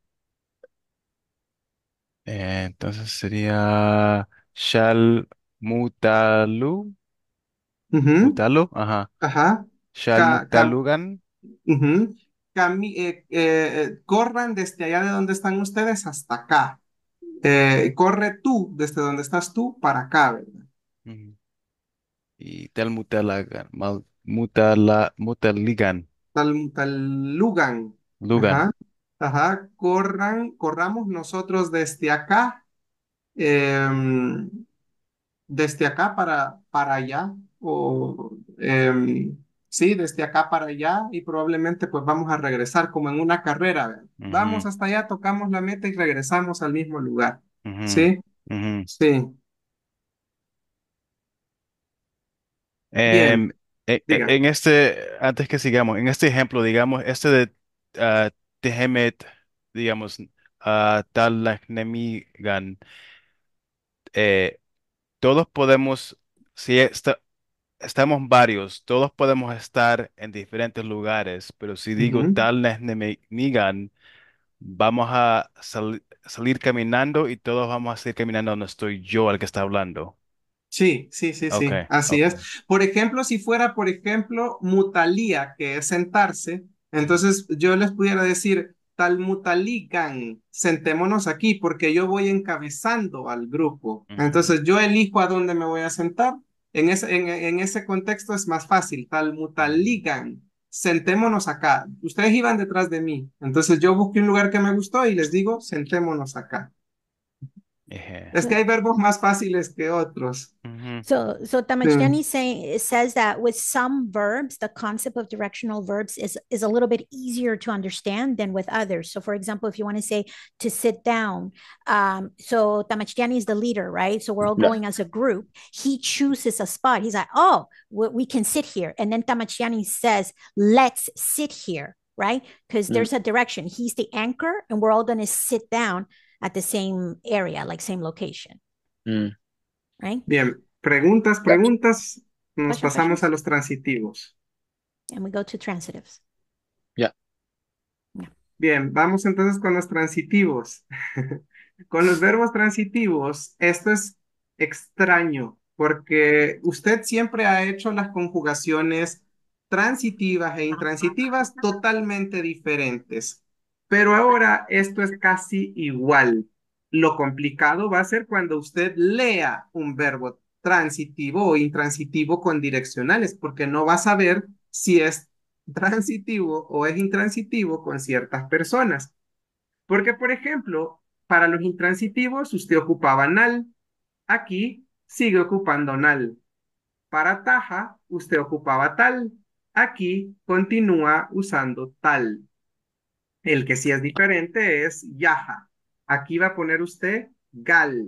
entonces sería shall mutalu. ajá. Ajá. Shall eh, eh, corran desde allá de donde están ustedes hasta acá. corre tú desde donde estás tú para acá, ¿verdad? y Telmutalagan, Mal- Mutala, Mutaligan, Tal, tal Lugan. Lugan. Ajá. Corran, corramos nosotros desde acá, em, desde acá para, para allá. O, em, sí, desde acá para allá. Y probablemente pues vamos a regresar como en una carrera. Vamos hasta allá, tocamos la meta y regresamos al mismo lugar. ¿Sí? Sí. Em, e, e, en, este, antes que sigamos, en este ejemplo, digamos, este de ah, Tehemet, digamos, uh, Talaknemigan, eh, todos podemos, si estamos varios, todos podemos estar en diferentes lugares, pero si digo tal vamos a salir caminando y todos vamos a seguir caminando donde estoy yo, al que está hablando. Sí, sí, sí, sí. Así es. Por ejemplo, si fuera, por ejemplo, mutalía, que es sentarse, entonces yo les pudiera decir, tal mutaligan, sentémonos aquí, porque yo voy encabezando al grupo. Entonces yo elijo a dónde me voy a sentar. En ese, en, en ese contexto es más fácil, tal mutaligan, sentémonos acá. Ustedes iban detrás de mí. Entonces yo busqué un lugar que me gustó y les digo, sentémonos acá. Yeah. Es que hay verbos más fáciles que otros. So, so say, says that with some verbs, the concept of directional verbs is, is a little bit easier to understand than with others. So, for example, if you want to say to sit down, um, so Tamachiani is the leader, right? So we're all yeah. going as a group. He chooses a spot. He's like, oh, we, we can sit here. And then Tamachiani says, let's sit here right? Because mm. there's a direction. He's the anchor, and we're all going to sit down at the same area, like same location. Mm. Bien, preguntas, preguntas. Nos pasamos a los transitivos. And we go to transitives. yeah. Bien, vamos entonces con los transitivos. [LAUGHS] con los verbos transitivos, esto es extraño porque usted siempre ha hecho las conjugaciones transitivas e intransitivas totalmente diferentes. Pero ahora esto es casi igual. Lo complicado va a ser cuando usted lea un verbo transitivo o intransitivo con direccionales, porque no va a saber si es transitivo o es intransitivo con ciertas personas. Porque, por ejemplo, para los intransitivos, usted ocupaba nal, aquí sigue ocupando nal. Para taja, usted ocupaba tal, aquí continúa usando tal. El que sí es diferente es Yaja, Aquí va a poner usted Gal.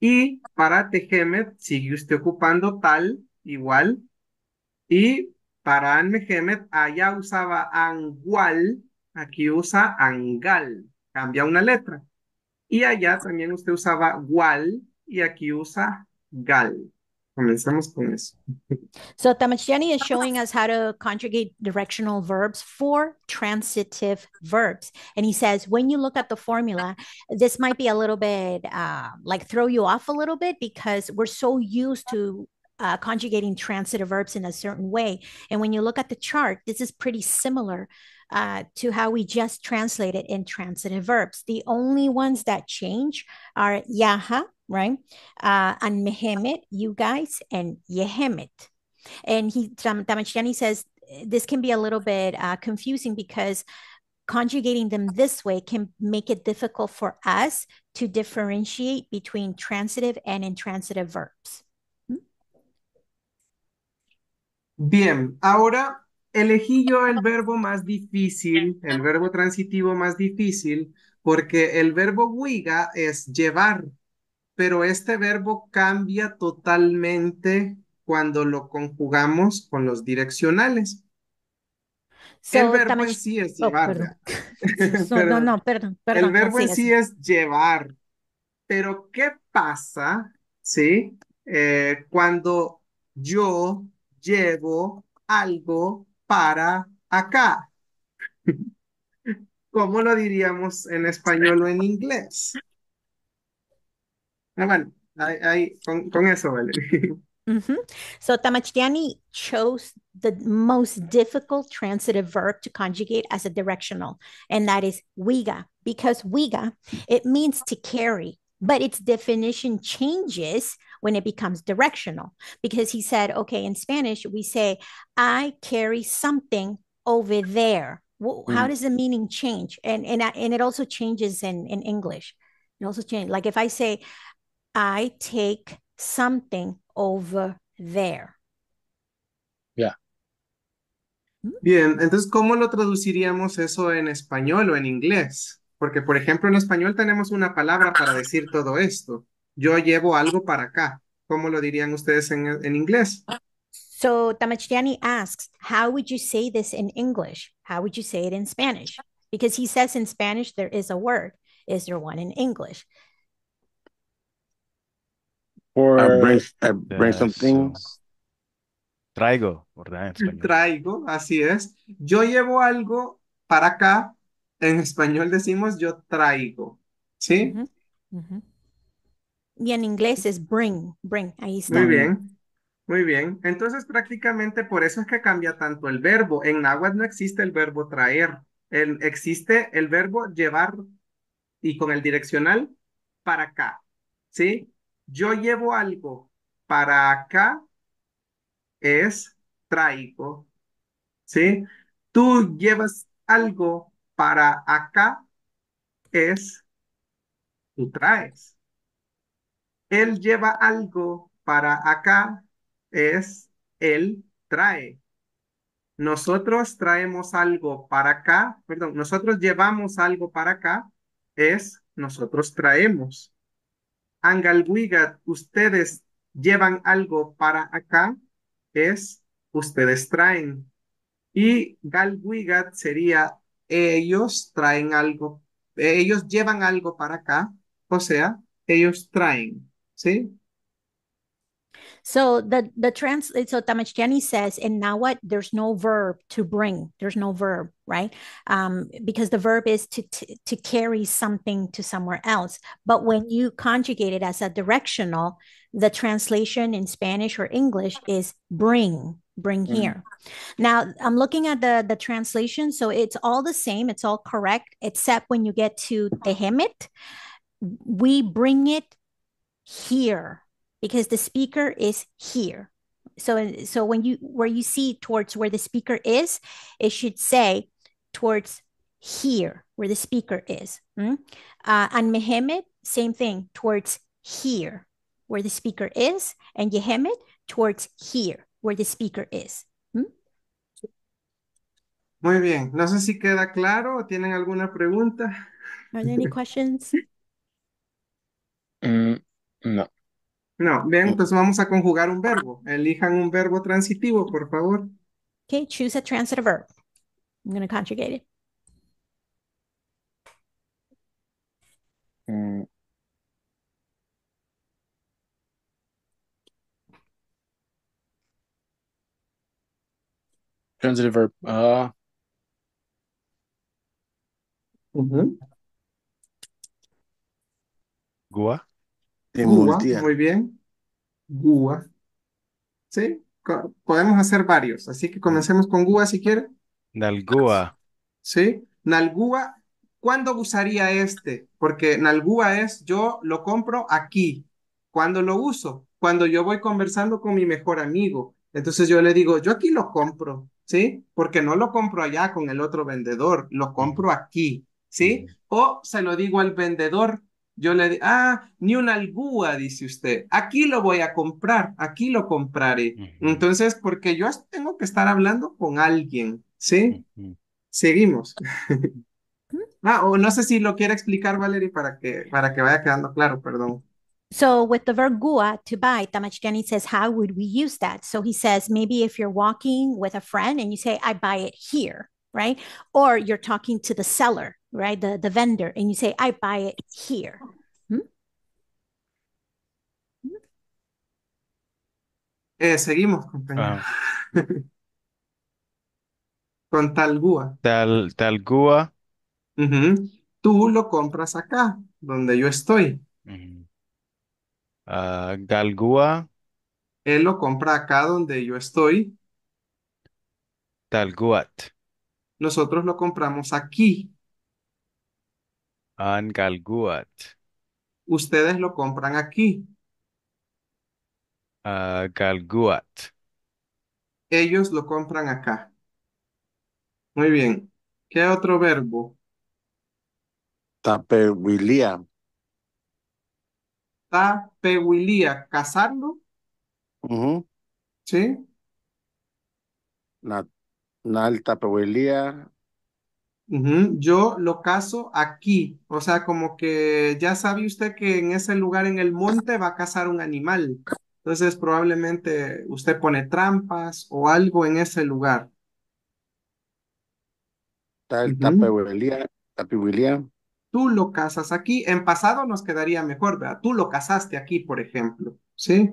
Y para Tejemet sigue usted ocupando tal, igual. Y para Anmehemet, allá usaba Angual, aquí usa Angal. Cambia una letra. Y allá también usted usaba Gual y aquí usa Gal. con eso. So Tamachjani is showing us how to conjugate directional verbs for transitive verbs. And he says, when you look at the formula, this might be a little bit uh, like throw you off a little bit because we're so used to uh, conjugating transitive verbs in a certain way. And when you look at the chart, this is pretty similar uh, to how we just translated in transitive verbs. The only ones that change are yaha, right? Uh, and Mehemet, you guys, and Yehemet. And he, Damachjani says this can be a little bit uh, confusing because conjugating them this way can make it difficult for us to differentiate between transitive and intransitive verbs. Bien, ahora elegí yo el verbo más difícil, el verbo transitivo más difícil, porque el verbo huiga es llevar, pero este verbo cambia totalmente cuando lo conjugamos con los direccionales. el verbo en sí es oh, llevar. [LAUGHS] [LAUGHS] no, no, perdón, El verbo en sí es llevar. Pero, ¿qué pasa, sí? Eh, cuando yo llevo algo para acá. [LAUGHS] ¿Cómo lo diríamos en español o en inglés? No, ah, bueno, ahí, ahí con, con, eso, vale. Mm [LAUGHS] -hmm. So Tamachiani chose the most difficult transitive verb to conjugate as a directional, and that is wiga, because wiga, it means to carry, but its definition changes when it becomes directional. Because he said, okay, in Spanish, we say, I carry something over there. Well, mm. How does the meaning change? And, and, and it also changes in, in English. It also changes. Like if I say, I take something over there. Yeah. Mm. Bien, entonces, ¿cómo lo traduciríamos eso en español o en inglés? Porque, por ejemplo, en español tenemos una palabra para decir todo esto. Yo llevo algo para acá. ¿Cómo lo dirían ustedes en, en inglés? So Tamachiani asks, how would you say this in English? How would you say it in Spanish? Because he says in Spanish there is a word. Is there one in English? bring, some things. Traigo, ¿verdad? Traigo, así es. Yo llevo algo para acá. En español decimos yo traigo, ¿sí? Y en inglés es bring, bring, ahí está. Muy bien, muy bien. Entonces prácticamente por eso es que cambia tanto el verbo. En náhuatl no existe el verbo traer. existe el verbo llevar y con el direccional para acá, ¿sí? yo llevo algo para acá, es traigo. ¿Sí? Tú llevas algo para acá, es tú traes. Él lleva algo para acá, es él trae. Nosotros traemos algo para acá, perdón, nosotros llevamos algo para acá, es nosotros traemos. Angalwigat, ustedes llevan algo para acá, es ustedes traen. Y Galwigat sería ellos traen algo, ellos llevan algo para acá, o sea, ellos traen, ¿sí? So the the translate so Tamachkiani says, and now what? There's no verb to bring. There's no verb, right? Um, because the verb is to, to to carry something to somewhere else. But when you conjugate it as a directional, the translation in Spanish or English is bring bring mm-hmm. here. Mm-hmm. Now I'm looking at the the translation, so it's all the same. It's all correct, except when you get to hemet we bring it here because the speaker is here. So, so when you where you see towards where the speaker is, it should say towards here where the speaker is. Mm? Uh, and Mehemet, same thing, towards here where the speaker is, and Yehemet towards here where the speaker is. Mm? Muy bien. No sé si queda claro tienen alguna pregunta. Are there any questions? [LAUGHS] Mm, no. No, bien, oh. pues vamos a conjugar un verbo. Elijan un verbo transitivo, por favor. Okay, choose a transitive verb. I'm going to conjugate it. Mm. Transitive verb. Uh muy bien. Gua, ¿Sí? podemos hacer varios, así que comencemos con Gua, si quiere. Nalgua. ¿Sí? Nalgua, ¿cuándo usaría este? Porque Nalgua es yo lo compro aquí. ¿Cuándo lo uso? Cuando yo voy conversando con mi mejor amigo. Entonces yo le digo, yo aquí lo compro, ¿sí? Porque no lo compro allá con el otro vendedor, lo compro aquí, ¿sí? Mm. O se lo digo al vendedor, yo le digo, ah, ni una algua, dice usted, aquí lo voy a comprar, aquí lo compraré. Entonces, porque yo tengo que estar hablando con alguien, ¿sí? Seguimos. [LAUGHS] ah, o no sé si lo quiere explicar, Valerie, para que, para que vaya quedando claro, perdón. So with the verb gua to buy, Tamachkani says, how would we use that? So he says, maybe if you're walking with a friend and you say, I buy it here, right? Or you're talking to the seller right? The, the vendor, and you say, I buy it here. Hmm? Hmm? Eh, seguimos, compañero. Ah. [LAUGHS] Con Talgua. Tal, Talgúa. Tú lo compras acá, donde yo estoy. Talgua. Ah, Él lo compra acá donde yo estoy. Talguat. Nosotros lo compramos aquí, An Ustedes lo compran aquí. Ah, Galguat. Ellos lo compran acá. Muy bien. ¿Qué otro verbo? Tapewilia. Tapewilia. ¿Casarlo? Sí. Na, nal tapewilia. Yo lo caso aquí, o sea, como que ya sabe usted que en ese lugar en el monte va a cazar un animal. Entonces, probablemente usted pone trampas o algo en ese lugar. Tal Tú lo cazas aquí. En pasado nos quedaría mejor, ¿verdad? Tú lo cazaste aquí, por ejemplo. ¿Sí?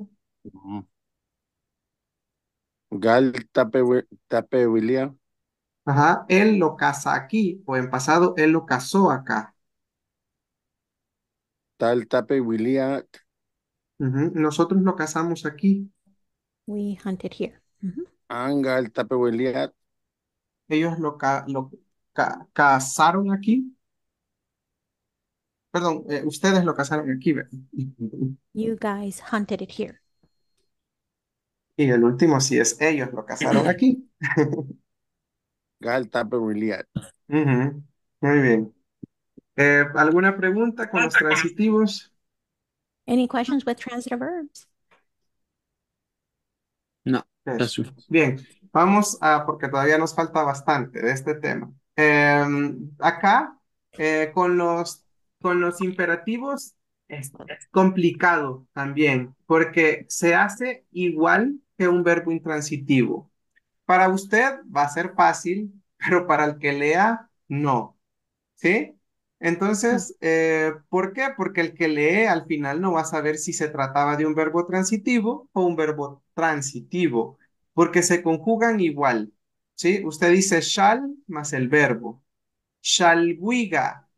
Gal, tape, William. Ajá, él lo casa aquí, o en pasado, él lo casó acá. Tal tape William. Nosotros lo casamos aquí. We hunted here. Anga el tape William. Ellos lo, ca- lo casaron aquí. Perdón, eh, ustedes lo casaron aquí, You guys hunted it here. Y el último sí es ellos lo casaron aquí. [LAUGHS] [LAUGHS] Gal Tapper Muy bien. Eh, ¿Alguna pregunta con los transitivos? Any questions with transitive verbs? No. Bien, vamos a, porque todavía nos falta bastante de este tema. Em, acá, eh, con, los, con los imperativos, es complicado también, porque se hace igual que un verbo intransitivo. Para usted va a ser fácil, [LAUGHS] pero para el que lea, no. ¿Sí? Entonces, eh, ¿por qué? Porque el que lee al final no va a saber si se trataba de un verbo transitivo o un verbo transitivo, porque se conjugan igual. ¿Sí? Usted dice shall más el verbo. Shalwiga,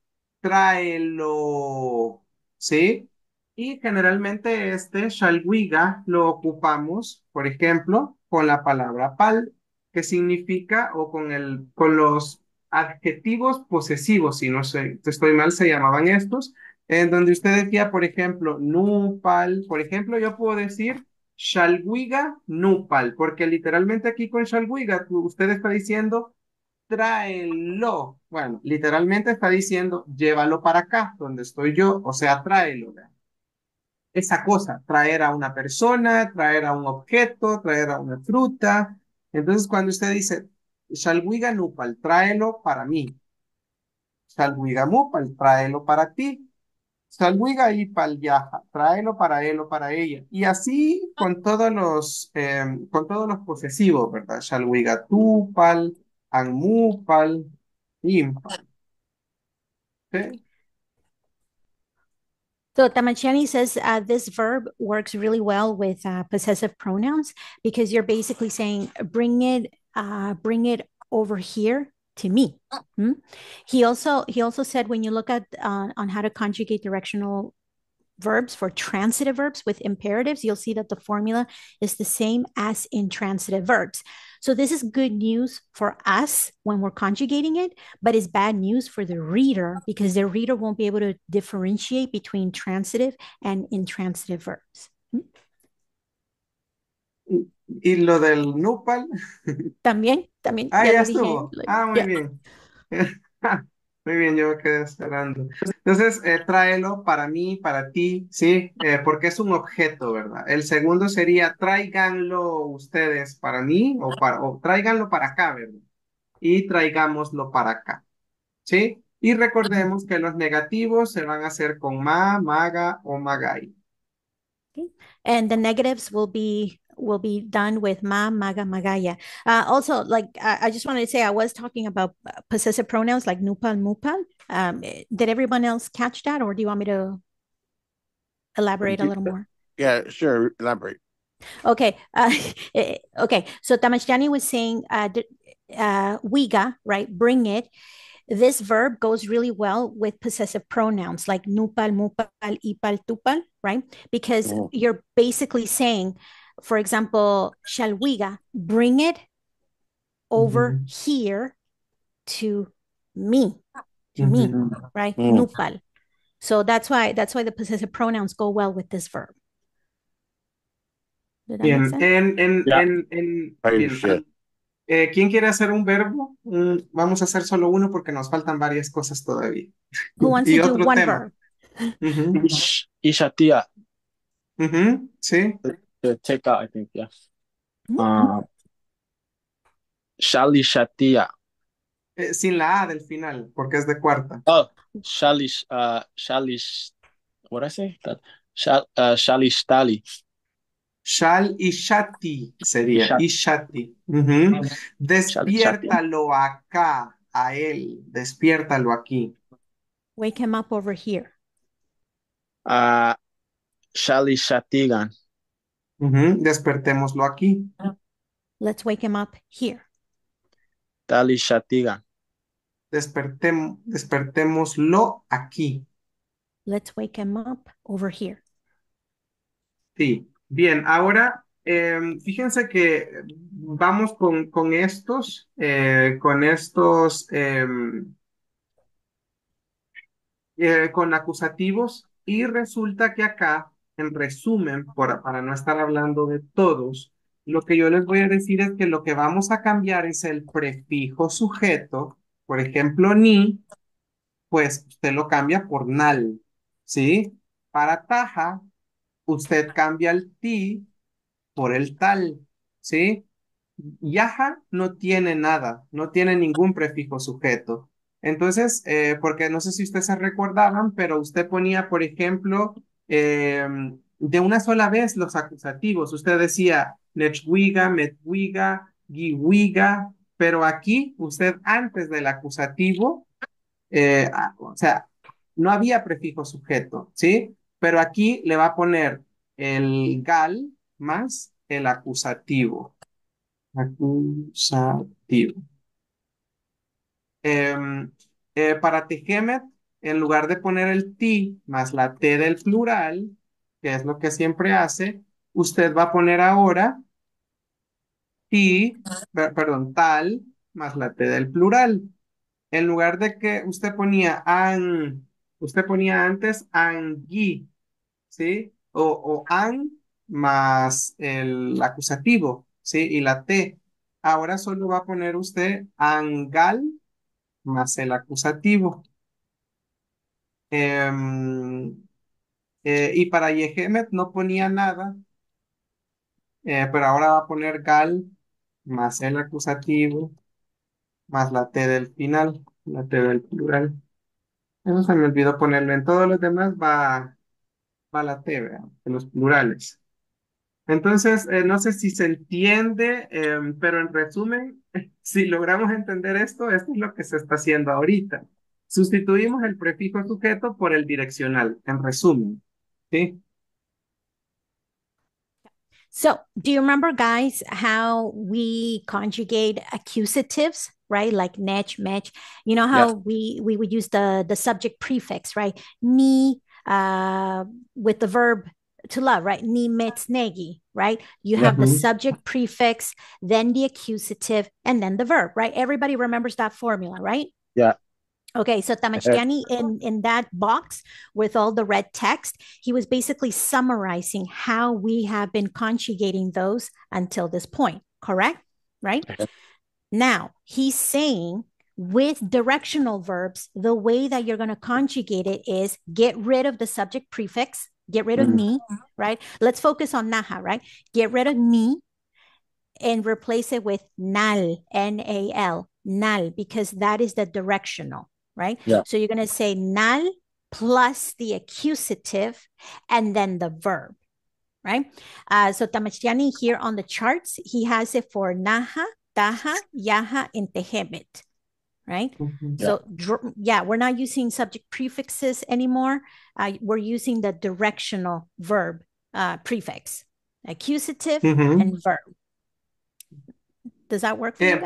tráelo. ¿Sí? Y generalmente este shalwiga lo ocupamos, por ejemplo, con la palabra pal que significa, o con, el, con los adjetivos posesivos, si no sé, estoy mal, se llamaban estos, en donde usted decía, por ejemplo, nupal, por ejemplo, yo puedo decir shalwiga nupal, porque literalmente aquí con shalwiga usted está diciendo tráelo. Bueno, literalmente está diciendo llévalo para acá, donde estoy yo, o sea, tráelo. Esa cosa, traer a una persona, traer a un objeto, traer a una fruta, entonces, cuando usted dice, Shalwiganupal, tráelo para mí. Shalwigamupal, tráelo para ti. Salwiga y tráelo para él o para ella. Y así con todos los, eh, con todos los posesivos, ¿verdad? Shalwigatupal, tupal, anmupal, impal. ¿Sí? So Tamachani says uh, this verb works really well with uh, possessive pronouns because you're basically saying bring it, uh, bring it over here to me. Hmm? He also he also said when you look at uh, on how to conjugate directional verbs, for transitive verbs with imperatives, you'll see that the formula is the same as intransitive verbs. So this is good news for us when we're conjugating it, but it's bad news for the reader because the reader won't be able to differentiate between transitive and intransitive verbs. Hmm? ¿Y lo del nupal? También, también. Ah, ya, ya estuvo. Dije, ah, muy yeah. bien. [LAUGHS] Muy bien, yo quedé esperando. Entonces, eh, tráelo para mí, para ti, ¿sí? Eh, porque es un objeto, ¿verdad? El segundo sería, tráiganlo ustedes para mí o, para, o tráiganlo para acá, ¿verdad? Y traigámoslo para acá, ¿sí? Y recordemos que los negativos se van a hacer con ma, maga o magai. And the negatives will be will be done with Ma Maga Magaya. Uh, also, like I, I, just wanted to say, I was talking about possessive pronouns like Nupal Mupal. Um, did everyone else catch that, or do you want me to elaborate a little more? Yeah, sure. Elaborate. Okay. Uh, [LAUGHS] eh, eh, okay. So Tamashjani was saying, uh, uh, "Wiga," right? Bring it this verb goes really well with possessive pronouns like nupal, mupal, ipal, tupal, right? Because oh. you're basically saying for example, Shalwiga, bring it over mm-hmm. here to me, to me, mm-hmm. right? Mm. Nupal. So that's why that's why the possessive pronouns go well with this verb. Bien, en, en, yeah. en, en bien. Eh, ¿Quién quiere hacer un verbo? vamos a hacer solo uno porque nos faltan varias cosas todavía. Who wants y to otro do one tema. verb? Uh -huh. mhm Sí. Eh, the out, I think, yeah. Ah, Shali Shatia. Eh, sin la A del final, porque es de cuarta. Oh, Shali, ah, Shali, what I say? Ah, Shali Stali. sería. Ishati. Despiértalo acá, a él. Despiértalo aquí. Wake him up over here. Shali Shatigan. Despertémoslo aquí. let's wake him up here. Tali Shatiga. despertémoslo aquí. Let's wake him up over here. Sí, bien, ahora em, fíjense que vamos con, con estos, eh, con estos, em, eh, con acusativos y resulta que acá en resumen, para no estar hablando de todos, lo que yo les voy a decir es que lo que vamos a cambiar es el prefijo sujeto, por ejemplo, ni, pues usted lo cambia por nal, ¿sí? Para taja, usted cambia el ti por el tal, ¿sí? Yaja no tiene nada, no tiene ningún prefijo sujeto. Entonces, eh, porque no sé si ustedes se recordaban, pero usted ponía, por ejemplo, eh, de una sola vez los acusativos. Usted decía Nechwiga, Metwiga, Giwiga, pero aquí usted antes del acusativo, eh, o sea, no había prefijo sujeto, ¿sí? Pero aquí le va a poner el gal más el acusativo. Acusativo. Em, eh, para Tejemet en lugar de poner el ti más la t del plural, que es lo que siempre hace, usted va a poner ahora ti, perdón, tal más la t del plural. En lugar de que usted ponía an, usted ponía antes angi, ¿sí? O, o an más el acusativo, ¿sí? Y la t. Ahora solo va a poner usted angal más el acusativo. Em, eh, y para Yehemet no ponía nada, eh, pero ahora va a poner Gal más el acusativo más la T del final, la T del plural. Eso se me olvidó ponerlo. En todos los demás va, va la T, en los plurales. Entonces, eh, no sé si se entiende, em, pero en resumen, [LAUGHS] si logramos entender esto, esto es lo que se está haciendo ahorita. Sustituimos el prefijo sujeto por el direccional, en resumen. ¿sí? So, do you remember, guys, how we conjugate accusatives, right? Like match, match. You know how yes. we we would use the the subject prefix, right? Ni uh, with the verb to love, right? Ni metznegi, right? You have mm -hmm. the mm-hmm. subject prefix, then the accusative, and then the verb, right? Everybody remembers that formula, right? Yeah. Okay, so Tamashkani in, in that box with all the red text, he was basically summarizing how we have been conjugating those until this point, correct? Right? Now, he's saying with directional verbs, the way that you're going to conjugate it is get rid of the subject prefix, get rid of mm. right? Let's focus on naha, right? Get rid of me, and replace it with nal, N A L, nal, because that is the directional right? Yeah. So you're going to say nal plus the accusative and then the verb, right? Uh, so Tamachiani here on the charts, he has it for naha, taha, yaha, and tehemet, right? Mm-hmm. So yeah. yeah, we're not using subject prefixes anymore. Uh, we're using the directional verb uh, prefix, accusative mm-hmm. and verb. Does that work eh,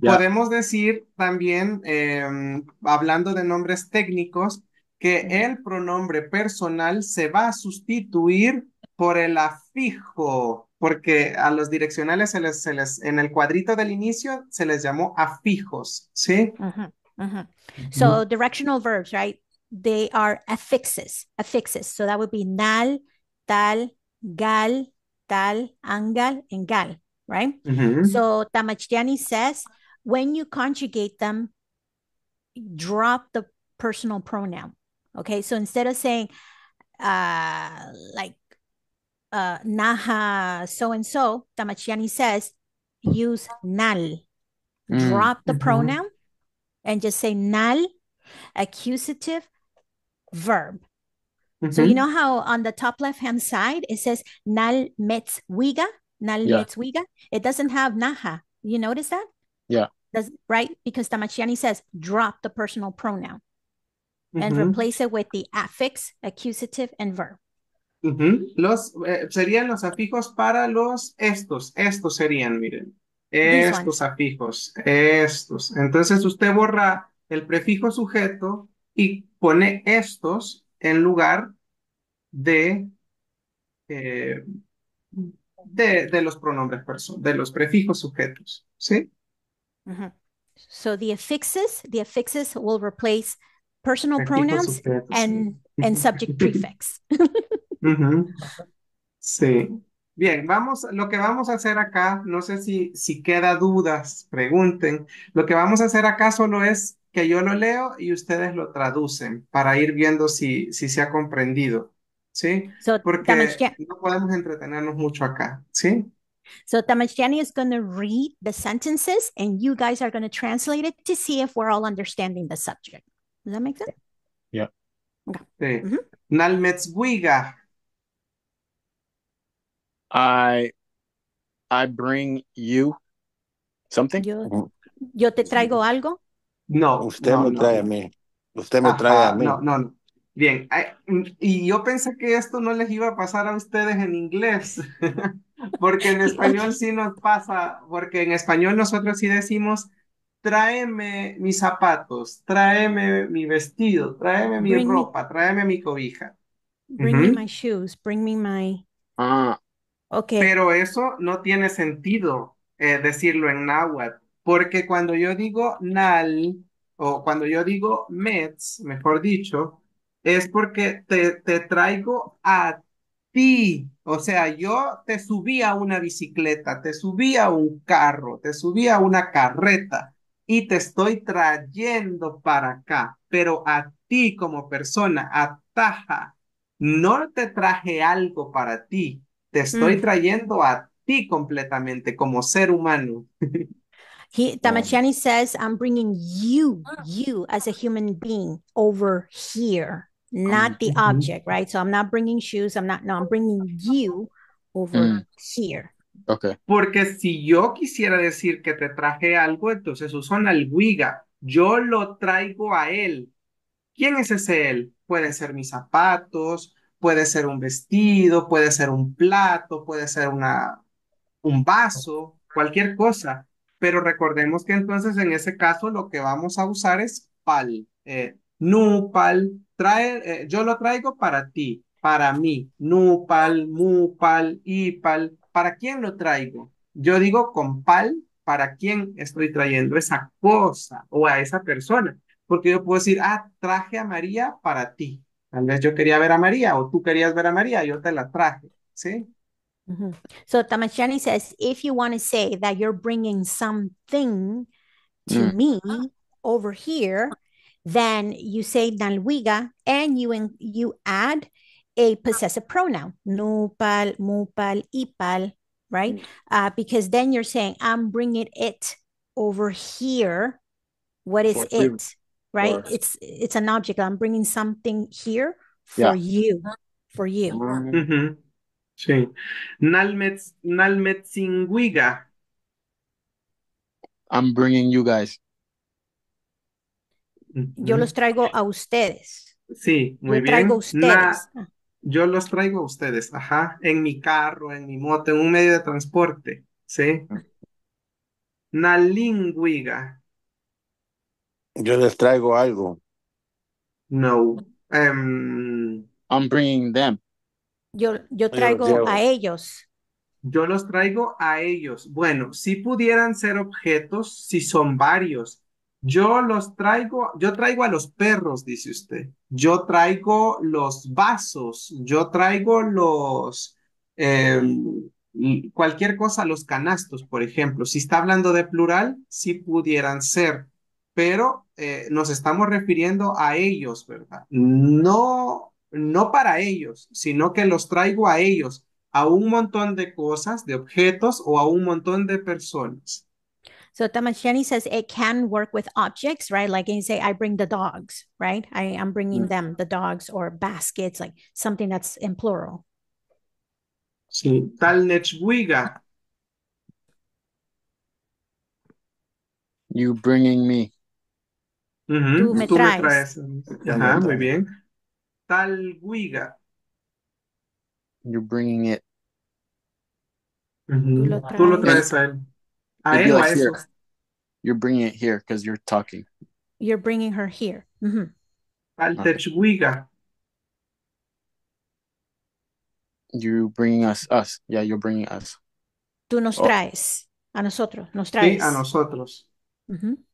Podemos decir también, em, hablando de nombres técnicos, que el pronombre personal se va a sustituir por el afijo, porque a los direccionales se les, en el cuadrito del inicio se les llamó afijos, ¿sí? So directional verbs, right? They are affixes, affixes. So that would be nal, tal, gal, tal, angal, and gal. right? Mm-hmm. So Tamachtiani says when you conjugate them, drop the personal pronoun. Okay, so instead of saying uh, like uh, Naha so and so, Tamachtiani says use nal. Mm. Drop the mm-hmm. pronoun and just say nal, accusative verb. Mm-hmm. So you mm-hmm. know how on the top left hand side it says nal metz wiga? Nalitzwiga, It doesn't have naha. You notice that? Yeah. Does, right? Because Tamachiani says drop the personal pronoun and mm-hmm. replace it with the affix, accusative, and verb. Mm-hmm. Los eh, serían los afijos para los estos. Estos serían, miren. Estos afijos. Estos. Entonces usted borra el prefijo sujeto y pone estos en lugar de eh, de, de los pronombres de los prefijos sujetos, ¿sí? So the affixes, the affixes will replace personal pronouns and, and subject prefix. [LAUGHS] Sí. Bien, vamos, lo que vamos a hacer acá, no sé si, si queda dudas, pregunten. Lo que vamos a hacer acá solo es que yo lo leo y ustedes lo traducen para ir viendo si, si se ha comprendido. ¿sí? Porque no podemos entretenernos mucho acá, ¿sí? So Tamashani is going to read the sentences and you guys are going to translate it to see if we're all understanding the subject. Does that make sense? Yeah. Okay. Sí. Mm I I bring you something. Yo, yo te traigo algo. No. Usted me trae a mí. Usted me trae a mí. No, no, no. Bien, y yo pensé que esto no les iba a pasar a ustedes en inglés, [LAUGHS] porque en español sí nos pasa, porque en español nosotros sí decimos, tráeme mis zapatos, tráeme mi vestido, tráeme mi ropa, tráeme mi cobija. Bring me my shoes, bring me my... Ah. Okay. Pero eso no tiene sentido eh, decirlo en náhuatl, porque cuando yo digo nal, o cuando yo digo mets, mejor dicho, es porque te, traigo a ti. O sea, yo te subí a una bicicleta, te subí a un carro, te subí a una carreta y te estoy trayendo para acá, pero a ti como persona, a Taja, no te traje algo para ti, te estoy mm. trayendo a ti completamente como ser humano. He, [LAUGHS] says, I'm bringing you, ah. you as a human being over here not the object, right? So I'm not bringing shoes. I'm not, no, I'm bringing you over mm. here. Okay. Porque si yo quisiera decir que te traje algo, entonces uso una alguiga. Yo lo traigo a él. ¿Quién es ese él? Puede ser mis zapatos, puede ser un vestido, puede ser un plato, puede ser una, un vaso, cualquier cosa. Pero recordemos que entonces en ese caso lo que vamos a usar es pal, eh, Nupal, trae, eh, yo lo traigo para ti, para mí. Nupal, mupal, ipal. ¿Para quién lo traigo? Yo digo con pal, ¿para quién estoy trayendo esa cosa o a esa persona? Porque yo puedo decir, ah, traje a María para ti. Tal vez yo quería ver a María o tú querías ver a María, yo te la traje, ¿sí? So Tamashani says, if you want to say that you're bringing something to mm. me over here, then you say nalwiga and you, in, you add a possessive pronoun, nupal, mupal, ipal, right? Mm. Uh, because then you're saying, I'm bringing it over here. What is for it? You. Right? For. It's it's an object. I'm bringing something here for yeah. you, for you. Mm-hmm. mm-hmm. Sí. Nalmetzinguiga. I'm bringing you guys. Yo los traigo a ustedes. Sí, muy yo bien. Traigo ah. yo los traigo a ustedes, ajá, en mi carro, en mi moto, en un medio de transporte, ¿sí? Una lingüiga. Yo les traigo algo. No. Em, I'm bringing them. Yo, yo traigo a ellos. Yo los traigo a ellos. Bueno, si pudieran ser objetos, si son varios, yo los traigo, yo traigo a los perros, dice usted. Yo traigo los vasos, yo traigo los, em, cualquier cosa, los canastos, por ejemplo. Si está hablando de plural, sí pudieran ser, pero eh, nos estamos refiriendo a ellos, ¿verdad? No, no para ellos, sino que los traigo a ellos, a un montón de cosas, de objetos o a un montón de personas. So Tamashani says it can work with objects, right? Like you say, I bring the dogs, right? I am bringing mm. them the dogs or baskets, like something that's in plural. Sí, talnechwiga. You bringing me. Uh mm-hmm. -huh. Tú me Tú traes. Me traes. Ajá, muy bien. Talguiga. You're bringing it. Uh Tú lo traes, Tú lo traes a él. A él, a you're bringing it here because you're talking. You're bringing her here. Mm-hmm. Alterschwiga. You bringing us, us. Yeah, you're bringing us. Tú nos oh. traes. A nosotros, nos traes. Sí, a nosotros. Uh mm-hmm. -huh.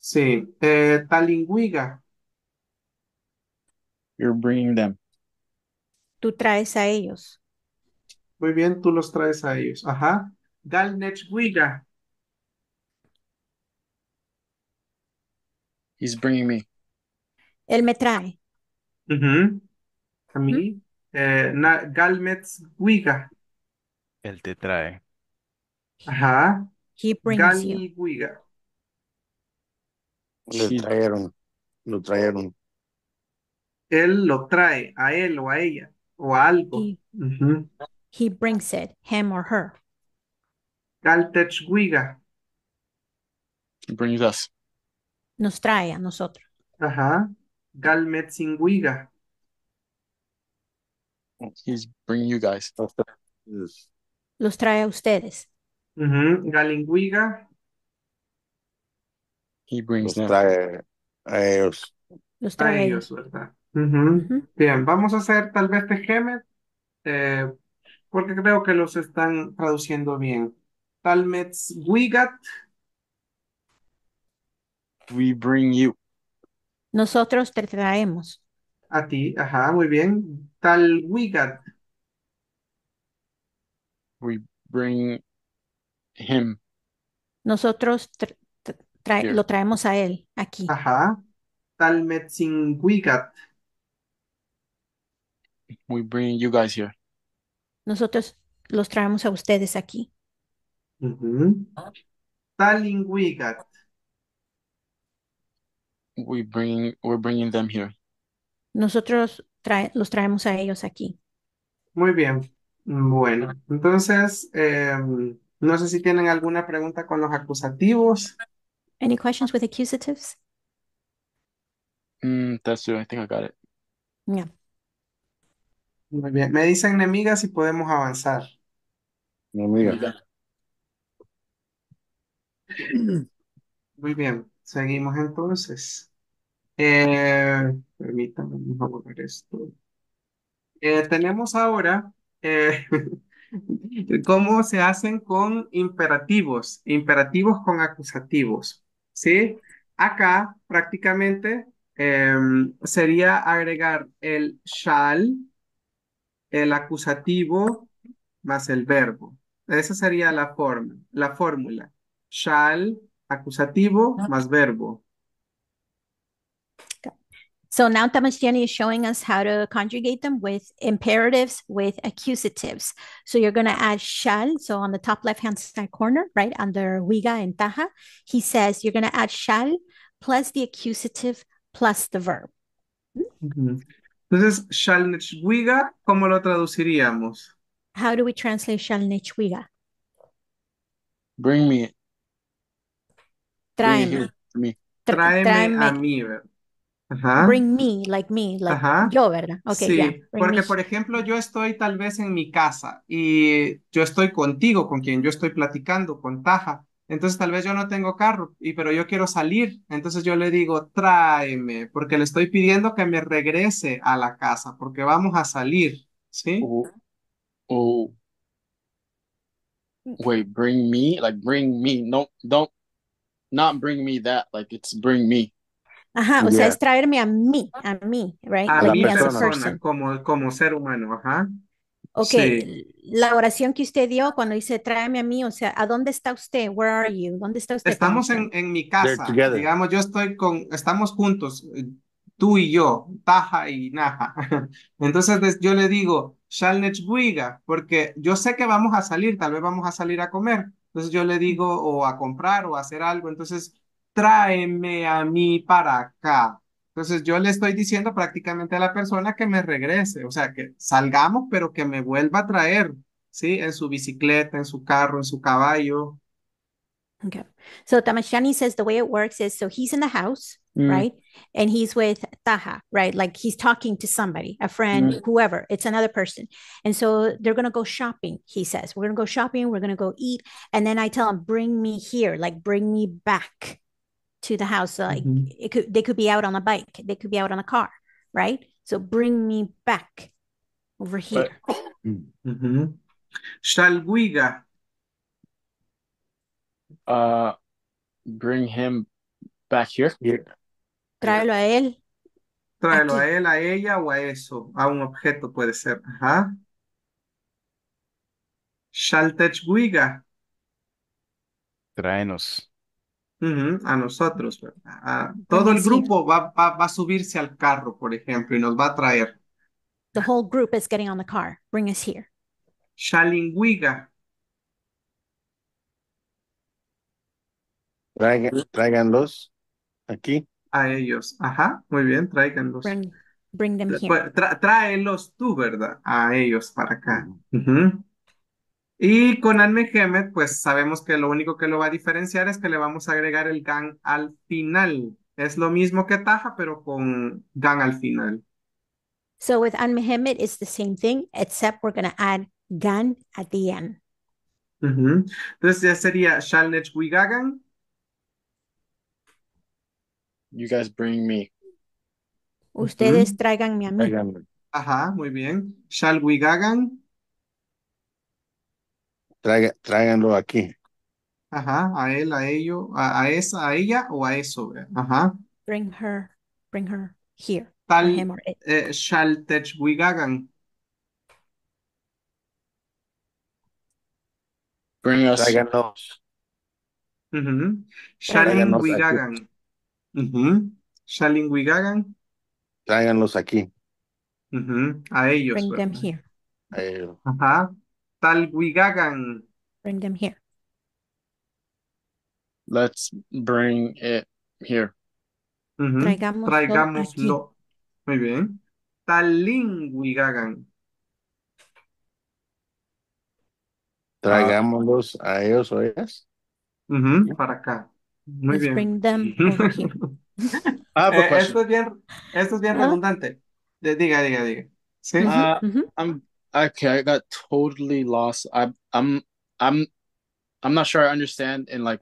Sí. Eh, Talinguiga. You're bringing them. Tú traes a ellos. Muy bien, tú los traes a ellos. Ajá. Galnechwiga. He's bringing me. Él me trae. Mhm. A mí. Eh, Galmets guiga. Él te trae. Ajá. He brings Galmi you. Wiga. Le trajeron. Lo trajeron. Él lo trae a él o a ella o a algo. He, he brings it, him or her. Galtech guiga. He brings us nos trae a nosotros. Ajá. Galmetzinguiga. He's bringing you guys. Los trae a ustedes. Uh Galinguiga. He brings Los trae a ellos. Los trae a ellos, ¿verdad? Bien, vamos a hacer tal vez Tejemet, eh, porque creo que los están traduciendo bien. Talmetzwigat we bring you. Nosotros te traemos. A ti, ajá, muy bien. Tal Wigat We bring him. Nosotros lo traemos a él aquí. Ajá. Tal metzing we We bring you guys here. Nosotros los traemos a ustedes aquí. Tal Wigat we bring, we're bringing them here. Nosotros trae, los traemos a ellos aquí. Muy bien. Bueno, entonces, em, no sé si tienen alguna pregunta con los acusativos. Any questions with accusatives? Mm, that's it. I think I got it. Muy bien. Me dicen enemigas si podemos avanzar. Enemiga. Muy bien. Seguimos entonces. Eh, vamos a esto. Eh, tenemos ahora eh, [LAUGHS] cómo se hacen con imperativos, imperativos con acusativos, ¿sí? Acá prácticamente em, sería agregar el shall, el acusativo más el verbo. Esa sería la forma, la fórmula. Shall, acusativo ah. más verbo. So now Tamastiani is showing us how to conjugate them with imperatives, with accusatives. So you're going to add shall. So on the top left-hand side corner, right under Wiga and Taha, he says you're going to add shall plus the accusative plus the verb. Mm -hmm. Entonces, shall nechwiga, ¿cómo lo traduciríamos? How do we translate shall nechwiga? Bring me. Tráeme. Bring me. Tráeme, Tráeme a mí. Bring me, like me, like yo, ¿verdad? Ok. porque por ejemplo yo estoy tal vez en mi casa y yo estoy contigo, con quien yo estoy platicando, con Taja. Entonces tal vez yo no tengo carro, y, pero yo quiero salir. Entonces yo le digo, tráeme, porque le estoy pidiendo que me regrese a la casa, porque vamos a salir, ¿sí? Oh, oh. Wait, bring me, like bring me, no, don't, not bring me that, like it's bring me. Ajá, o sea, es traerme a mí, a mí, right? A como, como ser humano, ajá. Ok, la oración que usted dio cuando dice tráeme a mí, o sea, ¿a dónde está usted? Where are you? ¿Dónde está usted? Estamos en, en, mi casa, digamos, yo estoy con, estamos juntos, tú y yo, Taja y Naja. [LAUGHS] Entonces yo le digo, Shalnech Buiga, porque yo sé que vamos a salir, tal vez vamos a salir a comer. Entonces yo le digo, o a comprar, o a hacer algo. Entonces tráeme a mí para acá. Entonces yo le estoy diciendo prácticamente a la persona que me regrese, o sea, que salgamos, pero que me vuelva a traer, ¿sí? En su bicicleta, en su carro, en su caballo. Okay. So Tamashani says the way it works is so he's in the house, mm. right? And he's with Taha, right? Like he's talking to somebody, a friend, mm. whoever, it's another person. And so they're going to go shopping, he says. We're going to go shopping, we're going to go eat. And then I tell him, bring me here, like bring me back, to the house. Like mm-hmm. it could, they could be out on a bike, they could be out on a car, right? So bring me back over here. Mm-hmm. Shalguiga. Uh, bring him back here. Tráelo a él. Tráelo Aquí. a él, a ella o a eso, a un objeto puede ser. Ajá. Shaltechguiga. Tráenos. a nosotros, ¿verdad? todo el grupo va, va, a subirse al carro, por ejemplo, y nos va a traer. The whole group is getting on the car. Bring us here. Shalingwiga. Traiganlos aquí. A ellos. Ajá, muy bien, tráiganlos. Bring, them here. tú, ¿verdad? A ellos para acá. Uh y con Anmehemet, pues sabemos que lo único que lo va a diferenciar es que le vamos a agregar el GAN al final. Es lo mismo que Taja, pero con GAN al final. So with Anmehemet, it's the same thing, except we're going to add GAN at the end. Entonces ya sería Shalnech Wigagan. You guys bring me. Ustedes traigan mi amigo. Ajá, muy bien. Shall we gagan? tráiganlo aquí. Ajá, a él, a ello, a, a esa, a ella o a eso. Ajá. Bring her, bring her here, Tal, him or eh, Bring us. Tráiganlos, Ujú. Tragan- Wigagan. aquí. Tráiganlos aquí. A ellos, Bring them here. Eh, Ajá. Talwigagan. Bring them here. Let's bring it here. Traigámoslo. Muy bien. Talingwigagan. Traigámoslos a ellos o ellas. Para acá. Muy Let's bien. Bring them ah, [LAUGHS] esto es bien, esto es bien redundante. Diga, diga, diga. ¿Sí? Uh, okay, I got totally lost. I'm I'm I'm I'm not sure I understand in [LAUGHS] like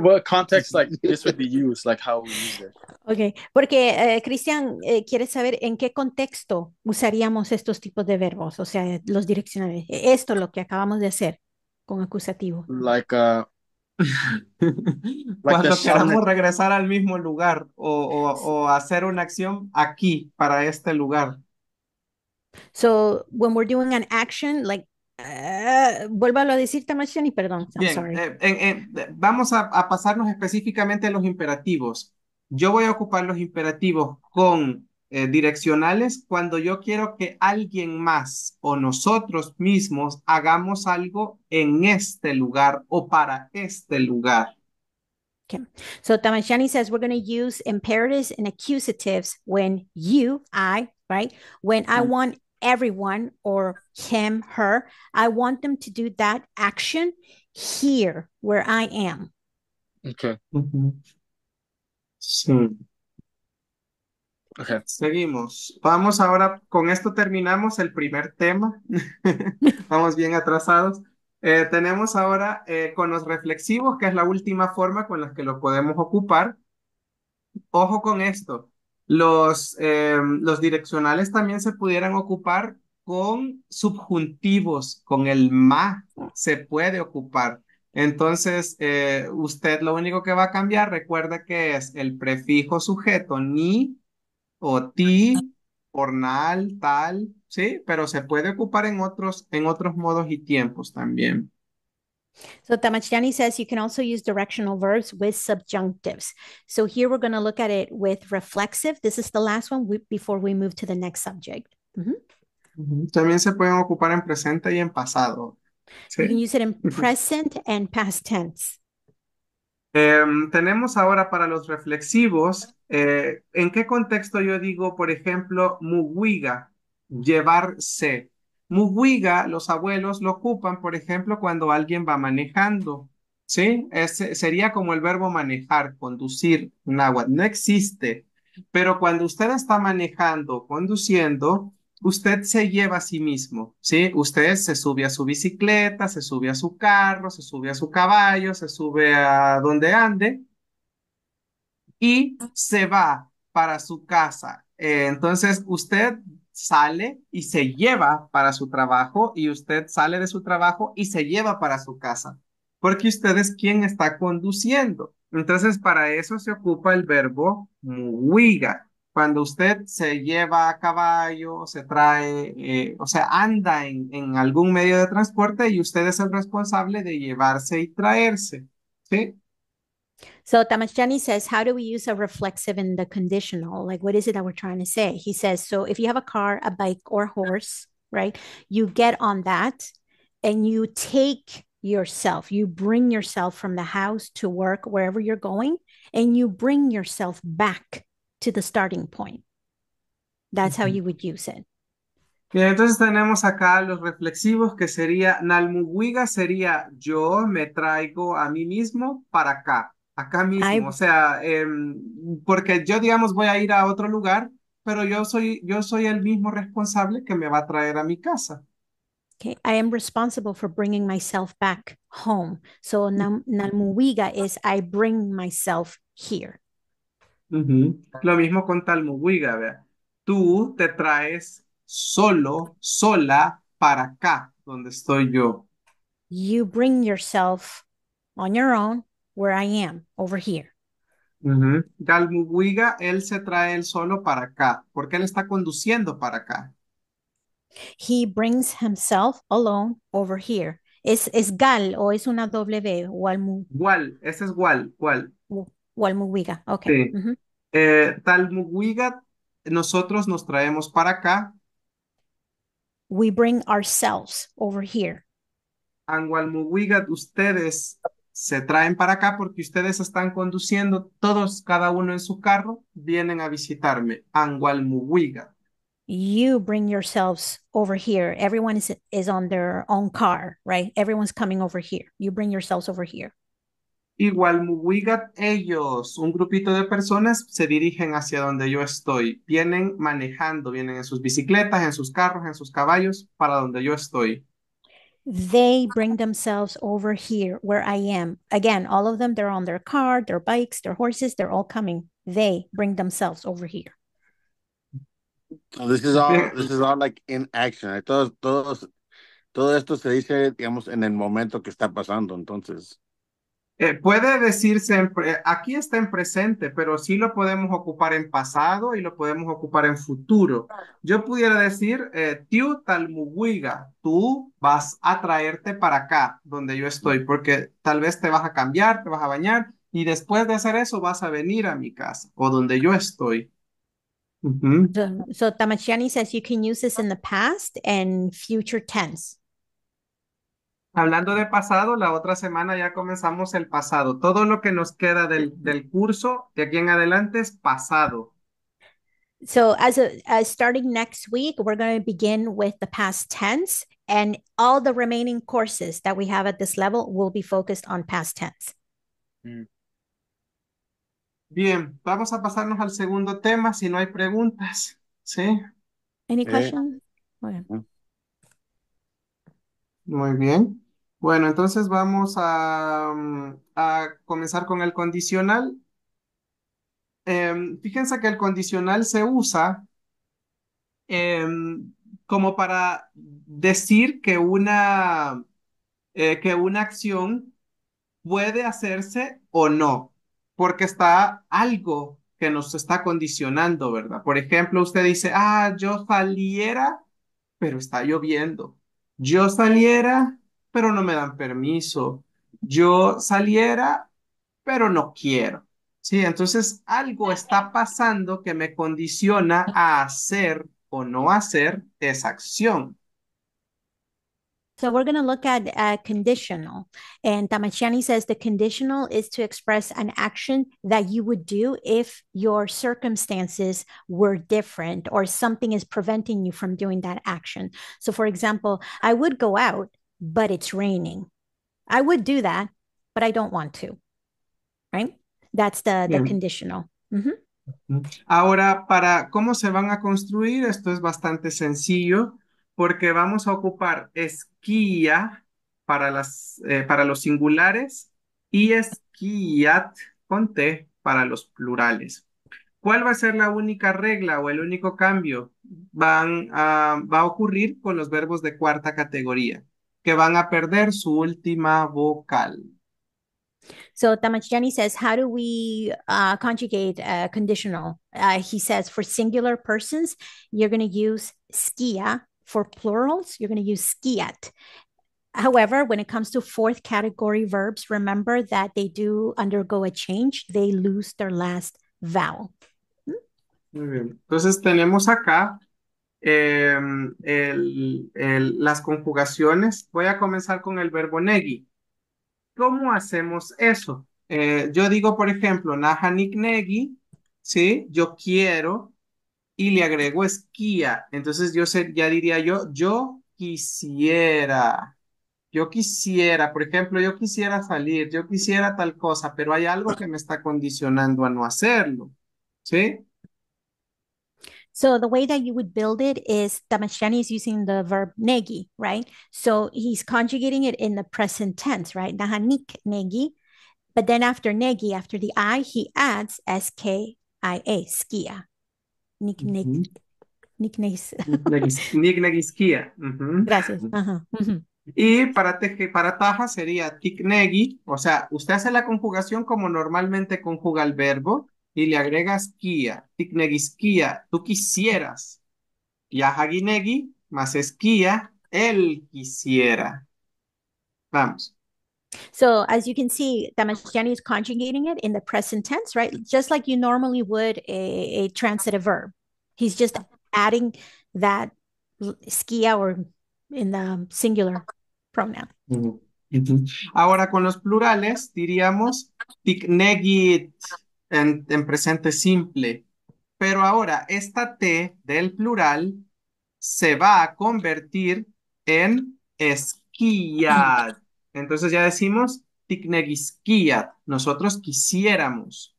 what context like this would be used, like how we use it. Okay, porque eh, Cristian eh, quiere saber en qué contexto usaríamos estos tipos de verbos, o sea, los direccionales. E-, esto lo que acabamos de hacer con acusativo. Like uh, [LAUGHS] like Cuando queramos regresar al mismo lugar o, o hacer una acción aquí para este lugar. So when we're doing an action, like Uh, a decir, Tamashani, perdón. I'm sorry. Eh, vamos a, pasarnos específicamente a los imperativos. Yo voy a ocupar los imperativos con eh, direccionales cuando yo quiero que alguien más o nosotros mismos hagamos algo en este lugar o para este lugar. Okay. So Tamashani says we're going to use imperatives and accusatives when you, I, right? When I want everyone or him, her, I want them to do that action here where I am. Okay. Sí. Okay. Seguimos. Vamos ahora, con esto terminamos el primer tema. [LAUGHS] Vamos bien atrasados. Eh, tenemos ahora eh, con los reflexivos, que es la última forma con la que lo podemos ocupar. Ojo con esto. Em, los, direccionales también se pudieran ocupar con subjuntivos, con el ma se puede ocupar. Entonces, eh, usted lo único que va a cambiar, recuerde que es el prefijo sujeto ni o ti, pornal tal, ¿sí? Pero se puede ocupar en otros, en otros modos y tiempos también. So Tamachitani says you can also use directional verbs with subjunctives. So here we're going to look at it with reflexive. This is the last one we, before we move to the next subject. Mm -hmm. También se pueden ocupar en presente y en pasado. Sí. You can use it in [LAUGHS] present and past tense. tenemos ahora para los reflexivos, eh, ¿en qué contexto yo digo, por ejemplo, muguiga, llevarse? muguiga los abuelos lo ocupan, por ejemplo, cuando alguien va manejando. ¿Sí? ese sería como el verbo manejar, conducir, agua No existe. Pero cuando usted está manejando, conduciendo, usted se lleva a sí mismo, ¿sí? Usted se sube a su bicicleta, se sube a su carro, se sube a su caballo, se sube a donde ande y se va para su casa. Eh, entonces, usted sale y se lleva para su trabajo y usted sale de su trabajo y se lleva para su casa, porque usted es quien está conduciendo. Entonces, para eso se ocupa el verbo huiga, Cuando usted se lleva a caballo, se trae, eh, o sea, anda en, en algún medio de transporte y usted es el responsable de llevarse y traerse. ¿Sí? So Tamashjani says, how do we use a reflexive in the conditional? Like, what is it that we're trying to say? He says, so if you have a car, a bike, or a horse, right, you get on that and you take yourself, you bring yourself from the house to work, wherever you're going, and you bring yourself back to the starting point. That's mm -hmm. how you would use it. Bien, entonces tenemos acá los reflexivos que sería, Nalmuguiga sería yo me traigo a mí mismo para acá. acá mismo, o sea, em, porque yo, digamos, voy a ir a otro lugar, pero yo soy, yo soy el mismo responsable que me va a traer a mi casa. Okay. I am responsible for bringing myself back home. So mm. nam is I bring myself here. Lo mismo con Talmuwiga, vea. Tú te traes solo, sola para acá, donde estoy yo. You bring yourself on your own where I am, over here. Uh él se trae él solo para acá, porque él está conduciendo para acá. He brings himself alone over here. ¿Es, es Gal o es una W? Walmu. ese es Wal, Gual ok. Eh, nosotros nos traemos para acá. We bring ourselves over here. And ustedes se traen para acá porque ustedes están conduciendo, todos, cada uno en su carro, vienen a visitarme. Angualmuwiga. You bring yourselves over here. Everyone is, on their own car, right? Everyone's coming over here. You bring yourselves over here. ellos, un grupito de personas, se dirigen hacia donde yo estoy. Vienen manejando, vienen en sus bicicletas, en sus carros, en sus caballos, para donde yo estoy. they bring themselves over here where I am. Again, all of them, they're on their car, their bikes, their horses, they're all coming. They bring themselves over here. this is all this is all like in action. Todos, todos, todo esto se dice, digamos, en el momento que está pasando, entonces. Eh, puede decirse, siempre, aquí está en presente, pero sí lo podemos ocupar en pasado y lo podemos ocupar en futuro. Yo pudiera decir, eh, tú tú vas a traerte para acá, donde yo estoy, porque tal vez te vas a cambiar, te vas a bañar y después de hacer eso vas a venir a mi casa o donde yo estoy. So, so says you can use this in the past and future tense. Hablando de pasado, la otra semana ya comenzamos el pasado. Todo lo que nos queda del, del curso de aquí en adelante es pasado. So, as a, uh, starting next week, we're going to begin with the past tense, and all the remaining courses that we have at this level will be focused on past tense. Mm. Bien, vamos a pasarnos al segundo tema si no hay preguntas. ¿Sí? Any eh. questions? Muy bien. Mm. Bueno, entonces vamos mm, a, comenzar con el condicional. Em, fíjense que el condicional se usa em, como para decir que una, eh, que una acción puede hacerse o no, porque está algo que nos está condicionando, ¿verdad? Por ejemplo, usted dice, ah, yo saliera, pero está lloviendo. Yo saliera, pero no me dan permiso. Yo saliera, pero no quiero. Sí, entonces algo está pasando que me condiciona a hacer o no hacer esa acción. So we're going to look at uh, conditional. And Tamachiani says the conditional is to express an action that you would do if your circumstances were different or something is preventing you from doing that action. So, for example, I would go out, but it's raining. I would do that, but I don't want to. Right? That's the, conditional. Mm-hmm. Ahora, para cómo se van a construir, esto es bastante sencillo porque vamos a ocupar esquía para, las, eh, para los singulares y esquiat con T para los plurales. ¿Cuál va a ser la única regla o el único cambio? Van a, va a ocurrir con los verbos de cuarta categoría que van a perder su última vocal. So Tamachiani says, how do we uh, conjugate a uh, conditional? Uh, he says, for singular persons, you're going to use skia. For plurals, you're going to use skiat. However, when it comes to fourth category verbs, remember that they do undergo a change. They lose their last vowel. Hmm? Muy bien. Entonces tenemos acá Em, las conjugaciones, voy a comenzar con el verbo negi. ¿Cómo hacemos eso? Eh, yo digo, por ejemplo, nahanik negi, ¿sí? Yo quiero y le agrego esquía. Entonces yo ya diría yo, yo quisiera. Yo quisiera, por ejemplo, yo quisiera salir, yo quisiera tal cosa, pero hay algo que me está condicionando a no hacerlo, ¿sí? So the way that you would build it is Damashani is using the verb negi, right? So he's conjugating it in the present tense, right? Nahanik negi. But then after negi, after the I, he adds S-K-I-A, skia. Nik, mm-hmm. nik, [LAUGHS] skia. Mm-hmm. Gracias. Mm-hmm. Y para, te, para Taja sería tik negi. o sea, usted hace la conjugación como normalmente conjuga el verbo, y le agregas kia, quia tú quisieras. Yahaginegi más esquia, él quisiera. Vamos. So as you can see, Jani is conjugating it in the present tense, right? Just like you normally would a, transitive verb. He's just adding that skia or in the singular pronoun. Ahora con los plurales diríamos tiknegit en, presente simple. Pero ahora esta T del plural se va a convertir en esquiad. Entonces ya decimos ticneguisquíad. Nosotros quisiéramos.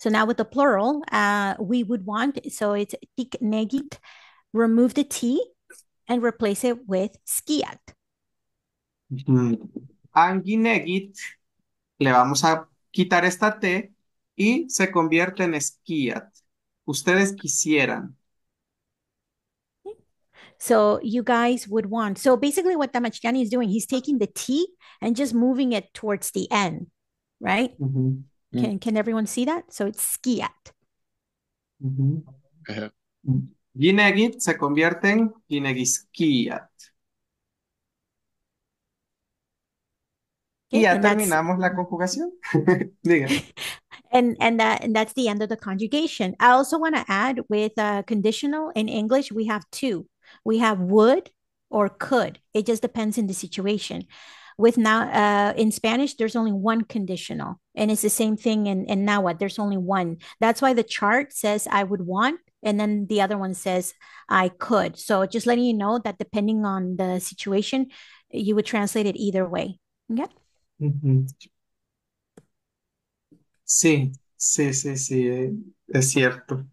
So now with the plural, uh, we would want, so it's tiknegit, remove the T and replace it with skiat. Anginegit, le vamos a quitar esta T y se convierte en skiat. Ustedes quisieran. So you guys would want. So basically what Tamachikani is doing, he's taking the T and just moving it towards the N, right? Mm -hmm. Can, can everyone see that? So it's skiat. Mm-hmm. Mm se convierte en Okay, yeah, and terminamos la conjugación. [LAUGHS] [LAUGHS] and and that and that's the end of the conjugation. I also want to add with a uh, conditional in English, we have two. We have would or could. It just depends in the situation. With now uh, in Spanish, there's only one conditional, and it's the same thing in in what? There's only one. That's why the chart says I would want, and then the other one says I could. So just letting you know that depending on the situation, you would translate it either way. Yeah. Okay? Sí, sí, sí, sí, es cierto.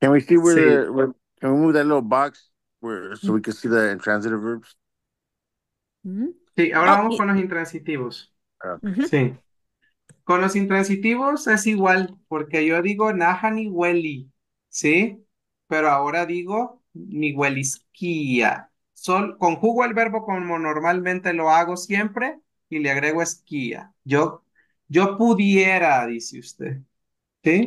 can, [LAUGHS] we see where can we move that little box where so we can see the intransitive verbs? Mm-hmm. Sí, ahora vamos con los intransitivos. Sí. Con los intransitivos es igual, porque yo digo naja ni hueli, ¿sí? Pero ahora digo ni huelisquia conjugo el verbo como normalmente lo hago siempre y le agrego esquía. Yo, yo pudiera, dice usted. ¿Sí?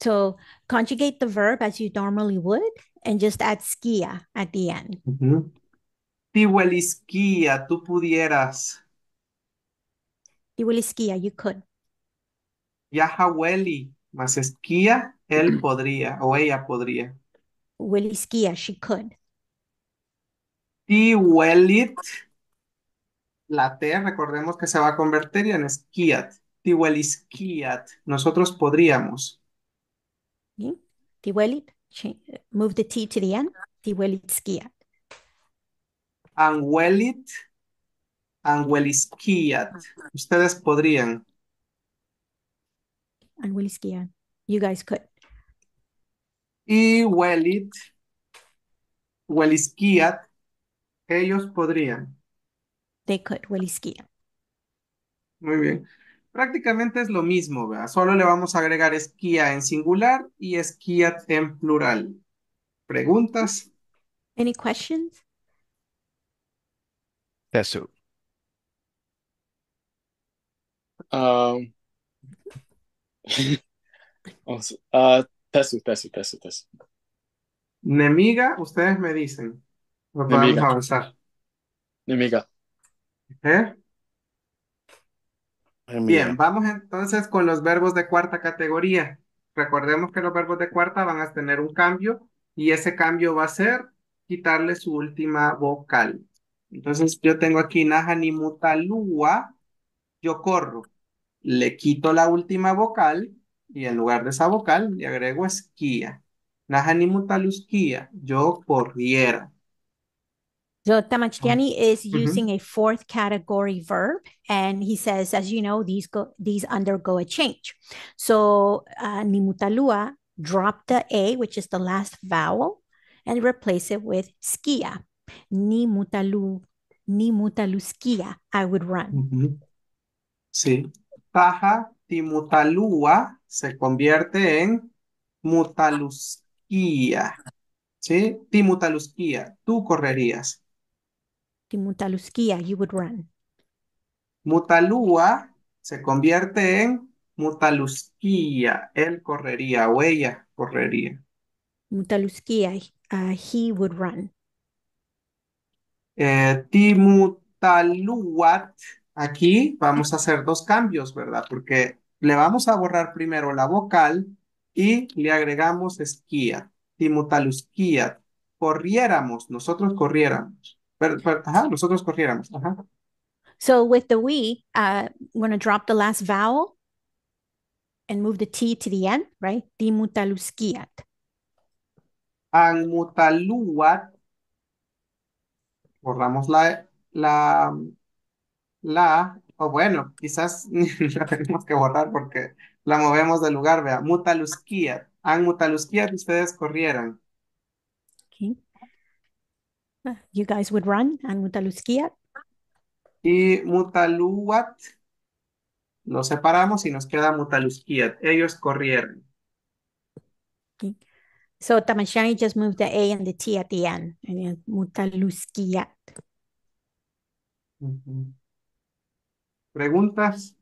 So conjugate the verb as you normally would and just add skia at the end. Tiwelisquia, tú pudieras. Tiwelisquía, you could. Yahaweli, más esquía, él podría o ella podría. Willisquía, she could. Y it la T, recordemos que se va a convertir en Skiat. Tiweliskiat. Nosotros podríamos. Tiwelit, move the T to the end. Tiwelit Skiat. Anwelit, Ustedes podrían. Anwelis You guys could. Y Wellit, ellos podrían. They could. skia. Muy bien. Prácticamente es lo mismo, ¿verdad? Solo le vamos a agregar esquía en singular y esquía en plural. ¿Preguntas? Any questions? Tessu. Tessu, Um, [LAUGHS] uh, Tessu, Nemiga, ustedes me dicen vamos a avanzar. ¿Eh? Bien, vamos entonces con los verbos de cuarta categoría. Recordemos que los verbos de cuarta van a tener un cambio y ese cambio va a ser quitarle su última vocal. Entonces yo tengo aquí Naja ni yo corro. Le quito la última vocal y en lugar de esa vocal le agrego esquía. Naja ni yo corriera. So Tamachtiani oh. Um, is mm-hmm. using mm-hmm. a fourth category verb, and he says, as you know, these go, these undergo a change. So uh, Nimutalua drop the a, which is the last vowel, and replace it with skia. Nimutalu, nimutaluskia. I would run. Mm-hmm. Sí. Paja timutalua se convierte en mutaluskia. ¿Sí? Timutaluskia. Tú correrías. Timutaluskia, he would run. Mutalúa se convierte en Mutaluskia, él correría o ella correría. Mutaluskia, uh, he would run. Eh, aquí vamos a hacer dos cambios, ¿verdad? Porque le vamos a borrar primero la vocal y le agregamos esquía. Timutaluskia, corriéramos, nosotros corriéramos. Pero, nosotros corriéramos. Ajá. So with the we, uh, we're going to drop the last vowel and move the T to the end, right? Dimutaluskiat. Ang mutaluat, borramos la, la, la, o bueno, quizás [LAUGHS] la tenemos que borrar porque la movemos de lugar, vea. Mutaluskiat. Ang mutaluskiat ustedes corrieran. Okay. You guys would run and mutaluskiat. Y Mutaluat Nos separamos y nos queda mutaluskiat. Ellos corrieron. Okay. So Tamashani just moved the A and the T at the end. And mutaluskiat. ¿Preguntas?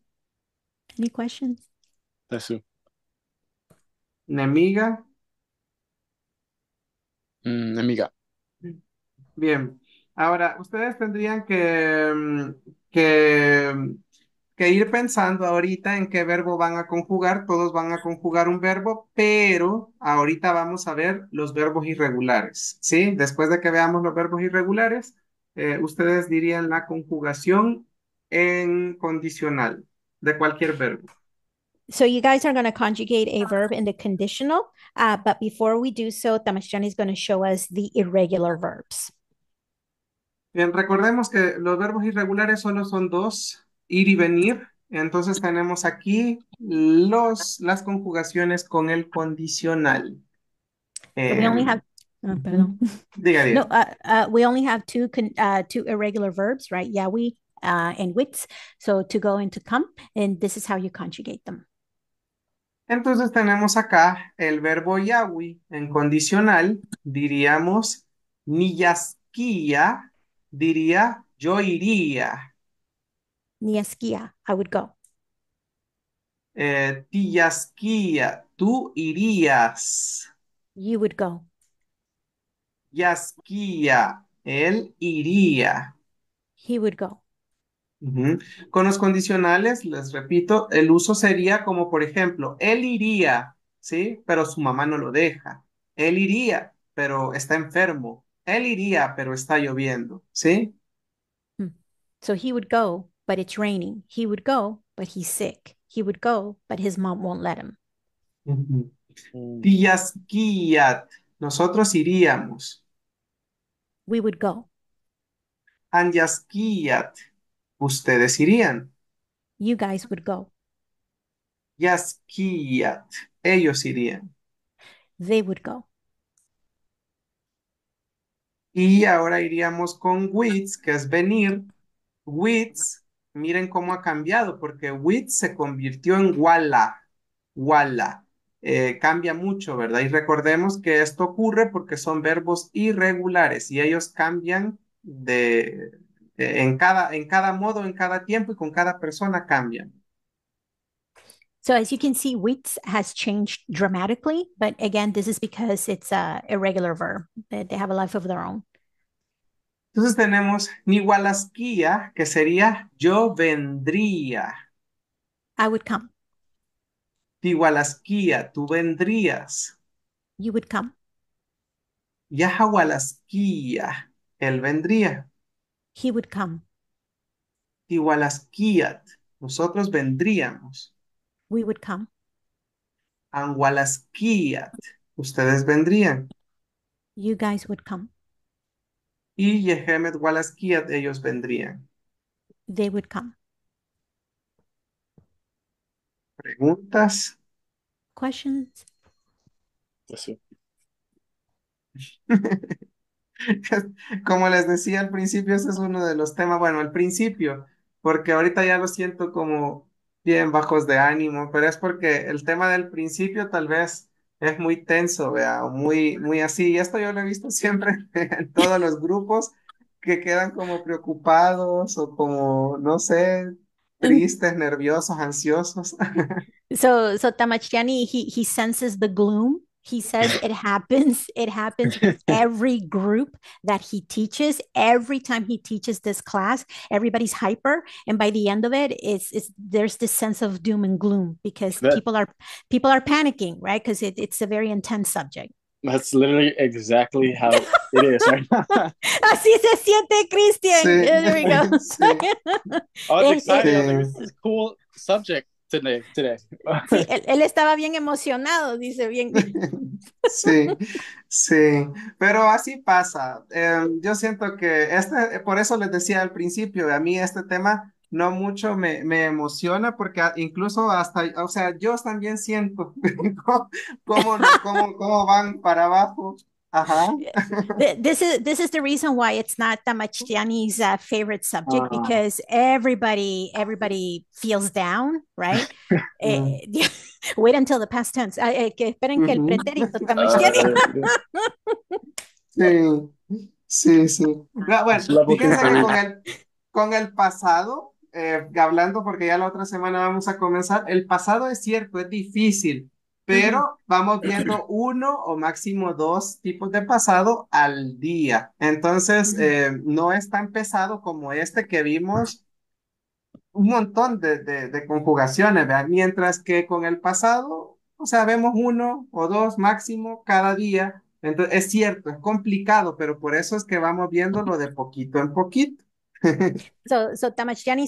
Any questions? Nemiga. Mm, nemiga. Bien. Ahora, ustedes tendrían mm, que, que, ir pensando ahorita en qué verbo van a conjugar. Todos van a conjugar un verbo, pero ahorita vamos a ver los verbos irregulares, ¿sí? Después de que veamos los verbos irregulares, eh, ustedes dirían la conjugación en condicional de cualquier verbo. So you guys are going to conjugate a verb in the conditional, uh, but before we do so, Tamashani is going to show us the irregular verbs recordemos que los verbos irregulares solo son dos, ir y venir. Entonces tenemos aquí los, las conjugaciones con el condicional. Eh, we only have, eh, ah, perdón. No, uh, uh, we only have two, uh, two irregular verbs, right? Yawi uh, and wits. So to go and to come, and this is how you conjugate them. Entonces tenemos acá el verbo yawi en condicional, diríamos niyaskia diría yo iría. esquía, I would go. Eh, tú irías. You would go. Yasquía, él iría. He would go. Con los condicionales, les repito, el uso sería como, por ejemplo, él iría, ¿sí? Pero su mamá no lo deja. Él iría, pero está enfermo. Él iría, pero está lloviendo, ¿sí? Hmm. So he would go, but it's raining. He would go, but he's sick. He would go, but his mom won't let him. Mm. ya Nosotros iríamos. We would go. Andiaskiat, Ustedes irían. You guys would go. Yasquiat. Ellos irían. They would go. Y ahora iríamos con wits, que es venir. wits, miren cómo ha cambiado, porque wits se convirtió en wala. Wala. Eh, cambia mucho, ¿verdad? Y recordemos que esto ocurre porque son verbos irregulares y ellos cambian de, eh, en cada, en cada modo, en cada tiempo y con cada persona cambian. So as you can see, wheat has changed dramatically, but again, this is because it's a irregular verb. They have a life of their own. Entonces tenemos ni walasquía, que sería yo vendría. I would come. Ni tú vendrías. You would come. Yahawalasquía, él vendría. He would come. Tiwalasquía, nosotros vendríamos. we would come. And ustedes vendrían. You guys would come. Y Yehemet Walaskiat, ellos vendrían. They would come. ¿Preguntas? Questions? Pues sí. [LAUGHS] como les decía al principio, ese es uno de los temas, bueno, al principio, porque ahorita ya lo siento como bien bajos de ánimo, pero es porque el tema del principio tal vez es muy tenso, vea, muy, muy así. Y esto yo lo he visto [LAUGHS] siempre en todos los grupos que quedan como preocupados o como, no sé, tristes, nerviosos, ansiosos. [LAUGHS] So, so Tamachiani, he senses the gloom. He says it happens. It happens with [LAUGHS] every group that he teaches. Every time he teaches this class, everybody's hyper, and by the end of it, it's, it's there's this sense of doom and gloom because that, people are people are panicking, right? Because it, it's a very intense subject. That's literally exactly how it is. [LAUGHS] Así se siente, Christian. Sí. There we go. [LAUGHS] Sí. I was excited. this is a cool subject [LAUGHS] él, estaba bien emocionado, dice bien. [LAUGHS] Sí, sí, pero así pasa. Em, yo siento que este, por eso les decía al principio, a mí este tema no mucho me, me emociona porque incluso hasta, o sea, yo también siento [LAUGHS] cómo, cómo, cómo van para abajo this is this is the reason why it's not Tamachiani's uh, favorite subject ah. because everybody everybody feels down, right? [LAUGHS] Eh, [LAUGHS] wait until the past tense. Eh, que esperen que el pretérito [LAUGHS] Tamachiani. sí, sí, sí. Ah, bueno, fíjense que con el, con el pasado, eh, hablando porque ya la otra semana vamos a comenzar, el pasado es cierto, es difícil pero vamos viendo uno o máximo dos tipos de pasado al día. Entonces, eh, no es tan pesado como este que vimos un montón de, de, conjugaciones, ¿verdad? Mientras que con el pasado, o sea, vemos uno o dos máximo cada día. Entonces, es cierto, es complicado, pero por eso es que vamos viéndolo de poquito en poquito. [LAUGHS] so, so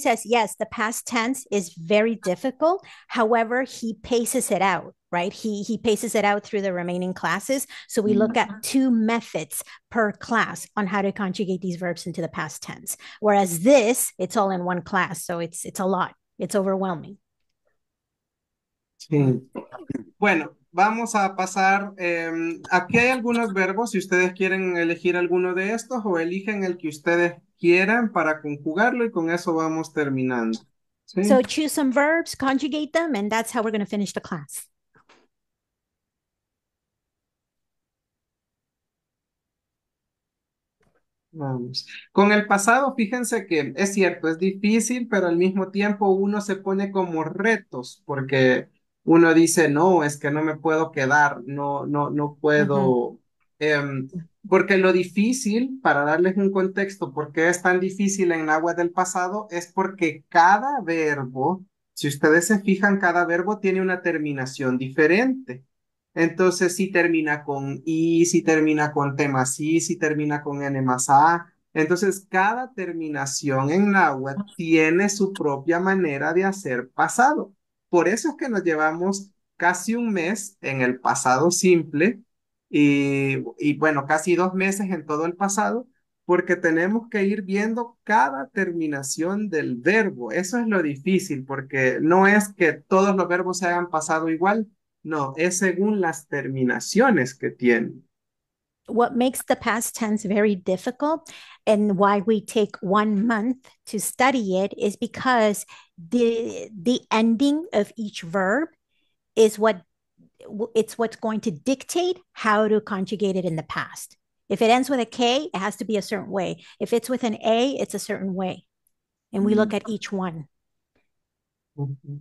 says, yes, the past tense is very difficult. However, he paces it out. right he he paces it out through the remaining classes so we look at mm-hmm. two methods per class on how to conjugate these verbs into the past tense whereas this it's all in one class so it's it's a lot it's overwhelming sí. bueno vamos a pasar eh, aquí hay algunos verbos si ustedes quieren elegir alguno de estos o eligen el que ustedes quieran para conjugarlo y con eso vamos terminando sí. So choose some verbs, conjugate them, and that's how we're going to finish the class. Con el pasado, fíjense que es cierto, es difícil, pero al mismo tiempo uno se pone como retos porque uno dice, no, es que no me puedo quedar, no, no, no puedo. Em, porque lo difícil, para darles un contexto, por qué es tan difícil en agua del pasado, es porque cada verbo, si ustedes se fijan, cada verbo tiene una terminación diferente. Entonces, si termina con I, si termina con T más I, si termina con N más A. Entonces, cada terminación en náhuatl tiene su propia manera de hacer pasado. Por eso es que nos llevamos casi un mes en el pasado simple y bueno, casi dos meses en todo el pasado, porque tenemos que ir viendo cada terminación del verbo. Eso es lo difícil, porque no es que todos los verbos se hayan pasado igual, No, es según las terminaciones que tiene. What makes the past tense very difficult and why we take one month to study it is because the the ending of each verb is what it's what's going to dictate how to conjugate it in the past. If it ends with a K, it has to be a certain way. If it's with an A, it's a certain way. And we mm -hmm. look at each one. Mm -hmm.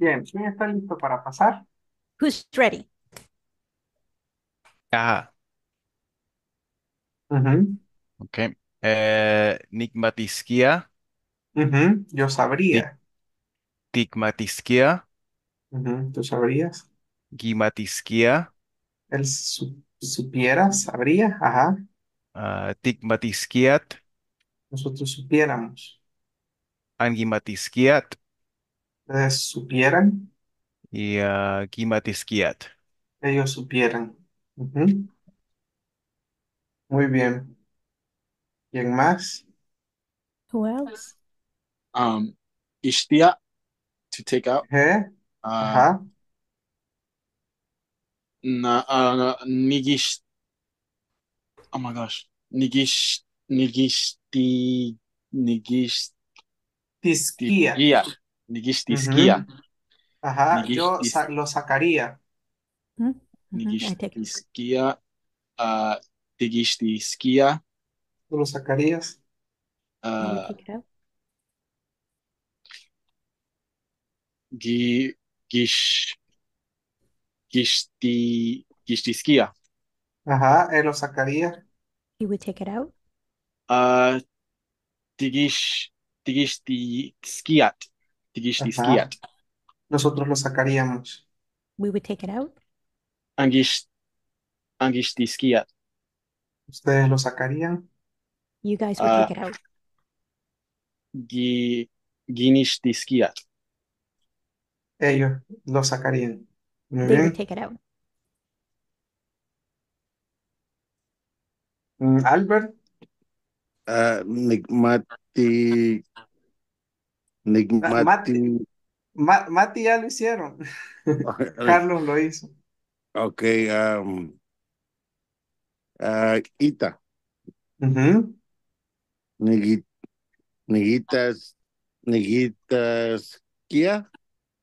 Bien, está listo para pasar? Who's ready? Ah, Ajá. ok. Eh, Yo sabría. Tigmatiskia. ¿Tú sabrías? Gimatiskia. Él supiera, sabría. Ajá. ah, Nosotros supiéramos. angimatisquiat. Ustedes supieran, y a Kimatiskiat ellos supieran. Muy bien. ¿Quién más? Who else? Um, Ishtia to take out. eh Uh, Ajá. na, uh, Nigish. Oh my gosh. Nigish. Nigish Nigish. Tisquía. Nikistiskia. Ujú. Ajá, yo Nikistis- sa- lo sacaría. Hmm? Mhm, I take it. Nikistiskia. Uh, ah, Nikistiskia. ¿Tú lo sacarías? I will Uh, take it out. gi, gish, gishti, gishtiskia. Ajá, él lo sacaría. He would take it out. Uh, tigish, tigishtiskiat. Nosotros lo sacaríamos. We would take it out. Angish, angishtisquiat. ¿Ustedes lo sacarían? You guys would uh, take it out. Gi, ginishtisquiat. Ellos lo sacarían. Muy They would take it out. Mm, Albert, Ah, Mati. Mati ya lo hicieron. Carlos [LAUGHS] lo hizo. Ok. Um, uh, Ita. Uh niguitas,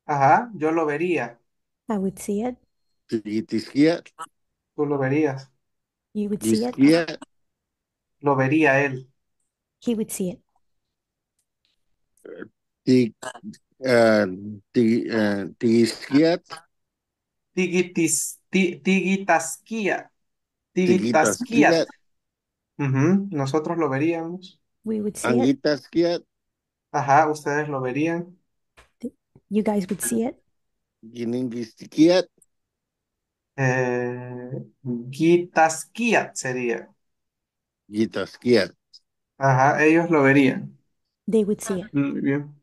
Ajá, yo lo vería. I would see it. Tú lo verías. You would see it. Lo vería él. He would see it. Eh, eh, eh, Tigisquiat. Tigitasquiat. Tigitasquiat. Nosotros lo veríamos. We would see It. Ajá, ustedes lo verían. You guys would see it. Giningisquiat. Eh, sería. Gitasquiat. Ajá, ellos lo verían. They would see it. Bien.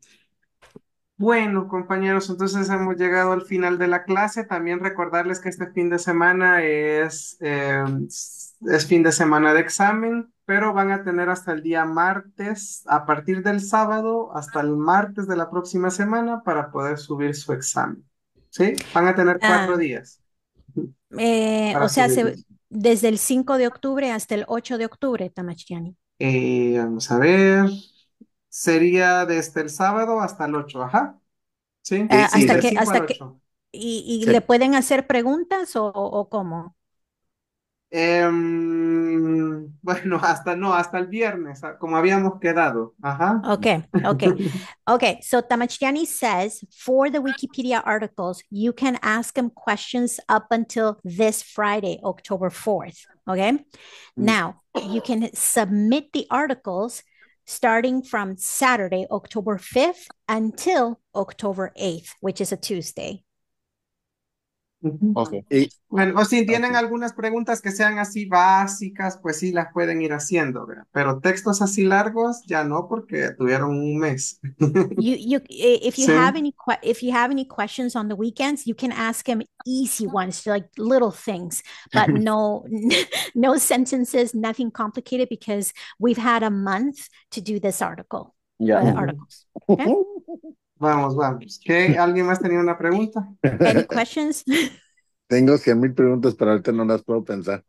Bueno, compañeros, entonces hemos llegado al final de la clase. También recordarles que este fin de semana es, em, es fin de semana de examen, pero van a tener hasta el día martes, a partir del sábado hasta el martes de la próxima semana para poder subir su examen. ¿Sí? Van a tener cuatro ah. días. Eh, o sea, desde el 5 de octubre hasta el 8 de octubre, Tamachiani. Eh, vamos a ver sería desde el sábado hasta el 8, ajá. Ah, sí, hasta, que, hasta ¿Y, le pueden hacer preguntas o, cómo? Em, bueno, hasta no, hasta el viernes, ah, como habíamos quedado. Ajá. Okay, okay. okay, so Tamachiani says for the Wikipedia articles, you can ask them questions up until this Friday, October 4th. Okay. Mm. Now, you can submit the articles starting from Saturday, October 5th until October 8th, which is a Tuesday. Okay. bueno, o si tienen algunas preguntas que sean así básicas, pues sí las pueden ir haciendo, pero textos así largos ya no porque tuvieron un mes. [LAUGHS] you, you, eh, if you sí. have any if you have any questions on the weekends, you can ask him easy ones, like little things, but [LAUGHS] no [LAUGHS] no sentences, nothing complicated because we've had a month to do this article. Yeah. Uh, articles. Okay? Vamos, vamos. [LAUGHS] ¿Alguien más tenía una pregunta? [LAUGHS] Tengo 100 mil preguntas, pero ahorita no las puedo pensar.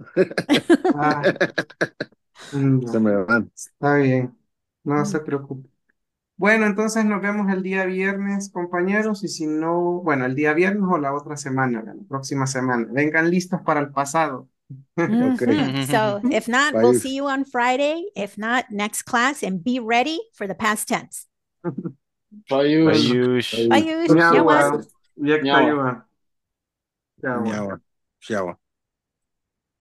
Ah. [LAUGHS] Se me Está bien. No se preocupe. Bueno, entonces nos vemos el día viernes, compañeros, y si no, bueno, el día viernes o la otra semana, la próxima semana. Vengan listos para el pasado. Mm-hmm. okay. So, if not, we'll see you on Friday. If not, next class, and be ready for the past tense. Payush. Payush. Payush. Payush. Payush. Payush. Payush. Payush. Payush.